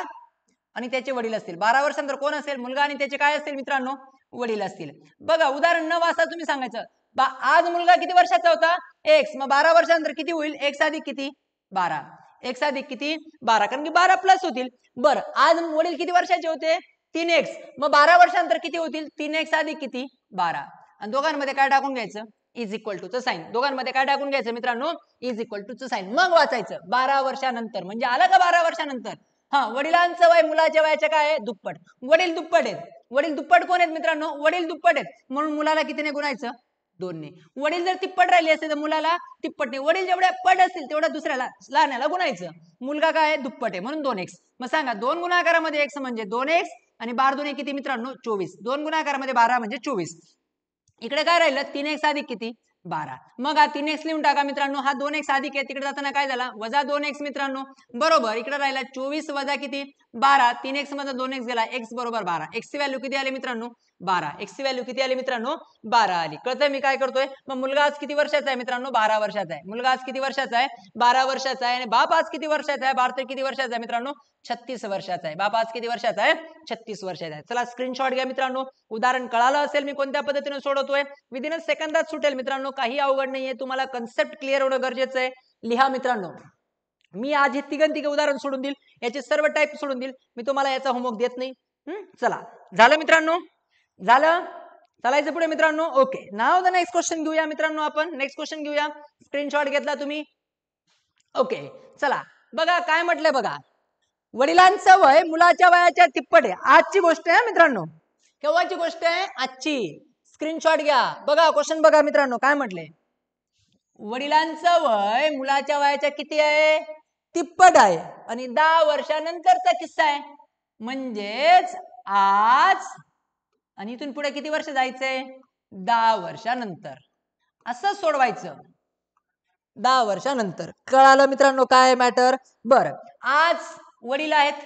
आणि त्याचे वडील असतील बारा वर्षानंतर कोण असेल मुलगा आणि त्याचे काय असतील मित्रांनो वडील असतील बघा उदाहरण न वाचा तुम्ही सांगायचं बा आज मुलगा किती वर्षाचा होता एक्स मग बारा वर्षानंतर किती होईल एक्स अधिक किती बारा एक्स अधिक किती बारा कारण की बारा प्लस होतील बर आज वडील किती वर्षाचे होते तीन एक्स मग बारा वर्षानंतर किती होतील तीन एक्स अधिक किती बारा आणि दोघांमध्ये काय टाकून घ्यायचं इज इक्वल टू च साईन दोघांमध्ये काय टाकून घ्यायचं मित्रांनो इज इक्वल टू च साईन मग वाचायचं बारा वर्षानंतर म्हणजे आलं का बारा वर्षानंतर हा वडिलांचं वय मुलाच्या वयाच्या काय आहे दुप्पट वडील दुप्पट आहेत वडील दुप्पट कोण आहेत मित्रांनो वडील दुप्पट आहेत म्हणून मुलाला कितीने गुणायचं दोनने वडील जर तिप्पट राहिले असते तर मुलाला तिप्पटने वडील जेवढ्या पट असतील तेवढ्या दुसऱ्याला लहान्याला गुणायचं मुलगा काय आहे दुप्पट आहे म्हणून दोन एक्स मग सांगा दोन गुणाकारामध्ये एक्स म्हणजे दोन एक्स आणि बार दोन किती मित्रांनो चोवीस दोन गुणाकारामध्ये बारा म्हणजे चोवीस इकडे काय राहिलं तीन एक अधिक किती बारा मग हा तीन एक्स लिहून टाका मित्रांनो हा दोन एक्स अधिक आहे तिकडे जाताना काय झाला वजा दोन एक्स मित्रांनो बरोबर इकडे राहिला चोवीस वजा किती बारा तीन एक्स मध्ये दोन एक्स गेला एक्स बरोबर बारा एक्सची व्हॅल्यू किती आली मित्रांनो बारा एक्सी व्हॅल्यू किती आली मित्रांनो बारा आली कळतंय मी काय करतोय मग मुलगा आज किती वर्षाचा आहे मित्रांनो बारा वर्षाचा आहे मुलगा आज किती वर्षाचा आहे बारा वर्षाचा आहे आणि बाप आज किती वर्षाचा आहे भारत किती वर्षाचा आहे मित्रांनो छत्तीस वर्षाचा आहे बाप आज किती वर्षाचा आहे छत्तीस वर्षाचा आहे चला स्क्रीनशॉट घ्या मित्रांनो उदाहरण कळालं असेल मी कोणत्या पद्धतीने सोडवतोय विदिन सेकंदात सुटेल मित्रांनो काही अवघड नाहीये तुम्हाला कन्सेप्ट क्लिअर होणं गरजेचं आहे लिहा मित्रांनो मी आज हे तिघं तिघं उदाहरण सोडून देईल याचे सर्व टाईप सोडून देईल मी तुम्हाला याचा होमवर्क देत नाही चला झालं मित्रांनो झालं चालायचं पुढे मित्रांनो okay now the next question घेऊया मित्रांनो आपण नेक्स्ट क्वेश्चन घेऊया स्क्रीनशॉट घेतला तुम्ही ओके चला बघा काय म्हटलंय बघा वडिलांचं वय मुलाच्या वयाच्या तिप्पट आहे आजची गोष्ट आहे मित्रांनो केव्हाची गोष्ट आहे आजची स्क्रीनशॉट घ्या बघा क्वेश्चन बघा मित्रांनो काय म्हटले वडिलांचं वय मुलाच्या वयाच्या किती आहे तिप्पट आहे आणि दहा वर्षानंतरचा किस्सा आहे म्हणजेच आज आणि इथून पुढे किती वर्ष जायचंय दहा वर्षानंतर असं सोडवायचं दहा वर्षानंतर कळालं मित्रांनो काय मॅटर बर आज वडील आहेत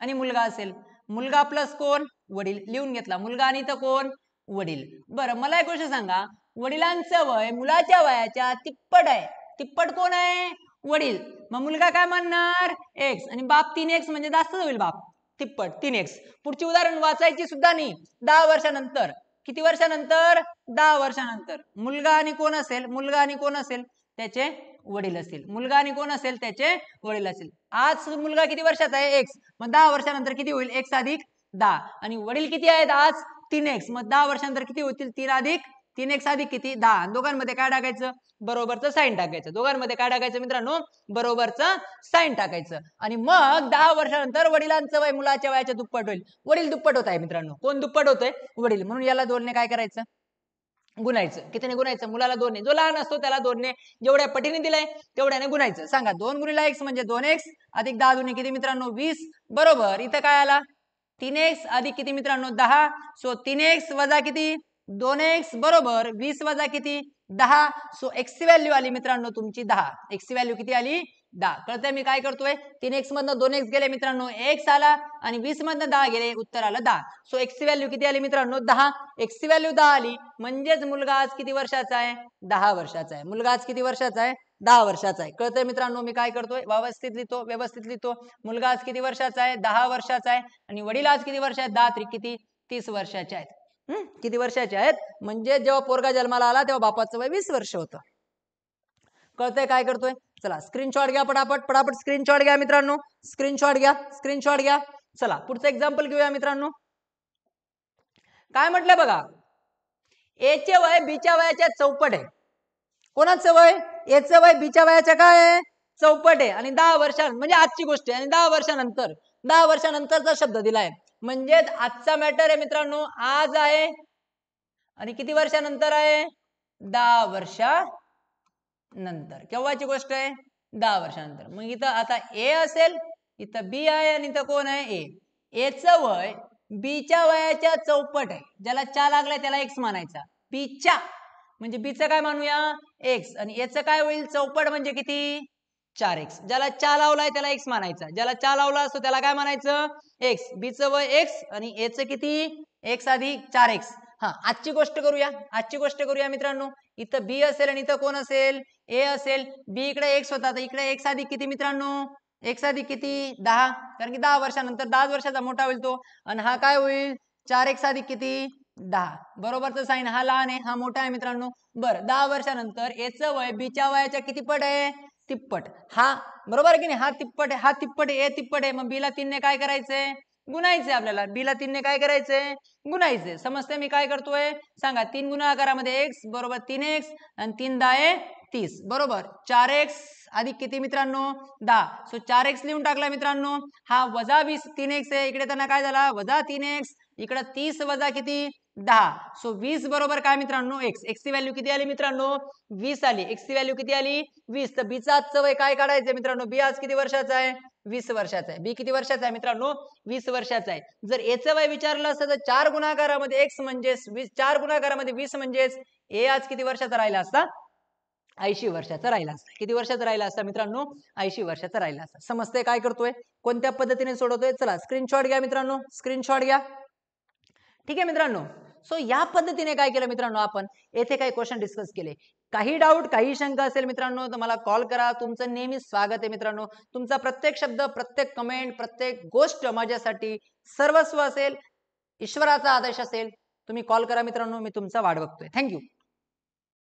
आणि मुलगा असेल मुलगा प्लस कोण वडील लिहून घेतला मुलगा आणि तर कोण वडील बर मला एक गोष्ट सांगा वडिलांचं वय मुलाच्या वयाच्या तिप्पट आहे तिप्पट कोण आहे वडील मग मुलगा काय म्हणणार एक्स आणि बाप तीन एक्स म्हणजे जास्तच होईल बाप तिप्पट तीन एक्स पुढची उदाहरण वाचायची सुद्धा नाही दहा वर्षानंतर किती वर्षानंतर दहा वर्षानंतर मुलगा आणि कोण असेल मुलगा आणि कोण असेल त्याचे वडील असेल मुलगा आणि कोण असेल त्याचे वडील असेल आज मुलगा किती वर्षाचा आहे एक्स मग दहा वर्षानंतर किती होईल एक्स अधिक दहा आणि वडील किती आहेत आज तीन एक्स मग दहा वर्षानंतर किती होतील तीन अधिक तीन एक्स अधिक किती दहा दोघांमध्ये काय टाकायचं बरोबरचं साईन टाकायचं दोघांमध्ये काय टाकायचं मित्रांनो बरोबरचं साईन टाकायचं आणि मग दहा वर्षानंतर वडिलांचं वय मुलाच्या वयाच्या दुप्पट होईल वडील दुप्पट होत आहे मित्रांनो कोण दुप्पट होतंय वडील म्हणून याला दोनने काय करायचं गुणायचं कितीने गुणायचं मुलाला दोनने जो लहान असतो त्याला दोनने जेवढ्या पटीने दिलाय तेवढ्याने गुणायचं सांगा दोन गुणीला एक्स म्हणजे दोन एक्स अधिक दहा दोन्ही किती मित्रांनो वीस बरोबर इथं काय आला तीन एक्स अधिक किती मित्रांनो दहा सो तीन एक्स वजा किती दोन एक्स बरोबर वीस वजा किती दहा सो एक्स व्हॅल्यू आली मित्रांनो तुमची दहा एक्सी व्हॅल्यू किती आली दहा कळतंय मी काय करतोय तीन एक्स मधनं दोन एक्स गेले मित्रांनो एक्स आला आणि वीस मधनं दहा गेले उत्तर आलं दहा सो एक्स व्हॅल्यू किती आली मित्रांनो दहा एक्स व्हॅल्यू दहा आली म्हणजेच मुलगा आज किती वर्षाचा आहे दहा वर्षाचा आहे मुलगा आज किती वर्षाचा आहे दहा वर्षाचा आहे कळतंय मित्रांनो मी काय करतोय व्यवस्थित लिहितो व्यवस्थित लिहितो मुलगा आज किती वर्षाचा आहे दहा वर्षाचा आहे आणि वडील आज किती वर्ष आहे दहा तरी किती तीस वर्षाचे आहेत किती वर्षाचे आहेत म्हणजे जेव्हा पोरगा जन्माला आला तेव्हा बापाचं वय वीस वर्ष होतं कळतंय काय करतोय चला स्क्रीनशॉट घ्या पटापट पटापट स्क्रीनशॉट घ्या मित्रांनो स्क्रीनशॉट घ्या स्क्रीनशॉट घ्या चला पुढचं एक्झाम्पल घेऊया मित्रांनो काय म्हटलं बघा ए चे वय बीच्या वयाच्या चौपट आहे कोणाचं वय एचं वय बीच्या वयाच्या काय आहे चौपट आहे आणि दहा वर्षां म्हणजे आजची गोष्ट आहे आणि दहा वर्षानंतर दहा वर्षानंतरचा शब्द दिलाय म्हणजेच आजचा मॅटर आहे मित्रांनो आज आहे आणि किती वर्षानंतर आहे दहा नंतर केव्हाची गोष्ट आहे दहा वर्षानंतर मग इथं आता ए असेल इथं बी आहे आणि इथं कोण आहे ए एचं वय बीच्या वयाच्या चौपट आहे ज्याला चा लागलाय त्याला एक्स मानायचा बीच्या म्हणजे बीच काय मानूया एक्स आणि याचं काय होईल चौपट म्हणजे किती चार एक्स ज्याला चा लावलाय त्याला एक्स मानायचा ज्याला चा लावला असतो त्याला काय म्हणायचं एक्स बीचं वय एक्स आणि एचं किती एक्स आधी चार एक्स हा आजची गोष्ट करूया आजची गोष्ट करूया मित्रांनो इथं बी असेल आणि इथं कोण असेल ए असेल बी इकडे एक्स होता तर इकडे एक्स आधी किती मित्रांनो एक्स आधी किती दहा कारण की दहा वर्षानंतर दहा वर्षाचा मोठा होईल तो आणि हा काय होईल चार एक्स आधी किती दहा बरोबरचं साईन हा लहान आहे हा मोठा आहे मित्रांनो बरं दहा वर्षानंतर एचं वय बीच्या वयाच्या किती पट आहे तिप्पट हा बरोबर आहे की नाही हा तिप्पट हा तिप्पट ए तिप्पट आहे मग बीला तीनने काय करायचंय गुणायचे आपल्याला बीला तीनने काय करायचंय गुणायचे समजते मी काय करतोय सांगा तीन गुन्हाकारामध्ये एक्स बरोबर तीन एक्स आणि तीन दहा तीस बरोबर चार एक्स अधिक किती मित्रांनो दहा सो चार एक्स लिहून टाकला मित्रांनो हा वजा वीस तीन एक्स आहे इकडे त्यांना काय झाला वजा तीन एक्स इकडे तीस वजा किती दहा सो वीस बरोबर काय मित्रांनो एक्स एक्सची व्हॅल्यू किती आली मित्रांनो वीस आली एक्सची व्हॅल्यू किती आली वीस तर बीचा आजचं वय काय काढायचं मित्रांनो बी आज किती वर्षाचा आहे वीस वर्षाचा आहे बी किती वर्षाचा आहे मित्रांनो वीस वर्षाचा आहे जर एचं वय विचारलं असतं तर चार गुणाकारामध्ये एक्स म्हणजेच वीस चार गुणाकारामध्ये वीस म्हणजेच ए आज किती वर्षाचा राहिला असता ऐंशी वर्षाचा राहिला असता किती वर्षाचा राहिला असता मित्रांनो ऐंशी वर्षाचा राहिला असता समजते काय करतोय कोणत्या पद्धतीने सोडवतोय चला स्क्रीनशॉट घ्या मित्रांनो स्क्रीनशॉट घ्या ठीक आहे मित्रांनो सो या पद्धतीने काय केलं मित्रांनो आपण येथे काही क्वेश्चन डिस्कस केले काही डाऊट काही शंका असेल मित्रांनो तर मला कॉल करा तुमचं नेहमी स्वागत आहे मित्रांनो तुमचा प्रत्येक शब्द प्रत्येक कमेंट प्रत्येक गोष्ट माझ्यासाठी सर्वस्व असेल ईश्वराचा आदेश असेल तुम्ही कॉल करा मित्रांनो मी तुमचा वाट बघतोय थँक्यू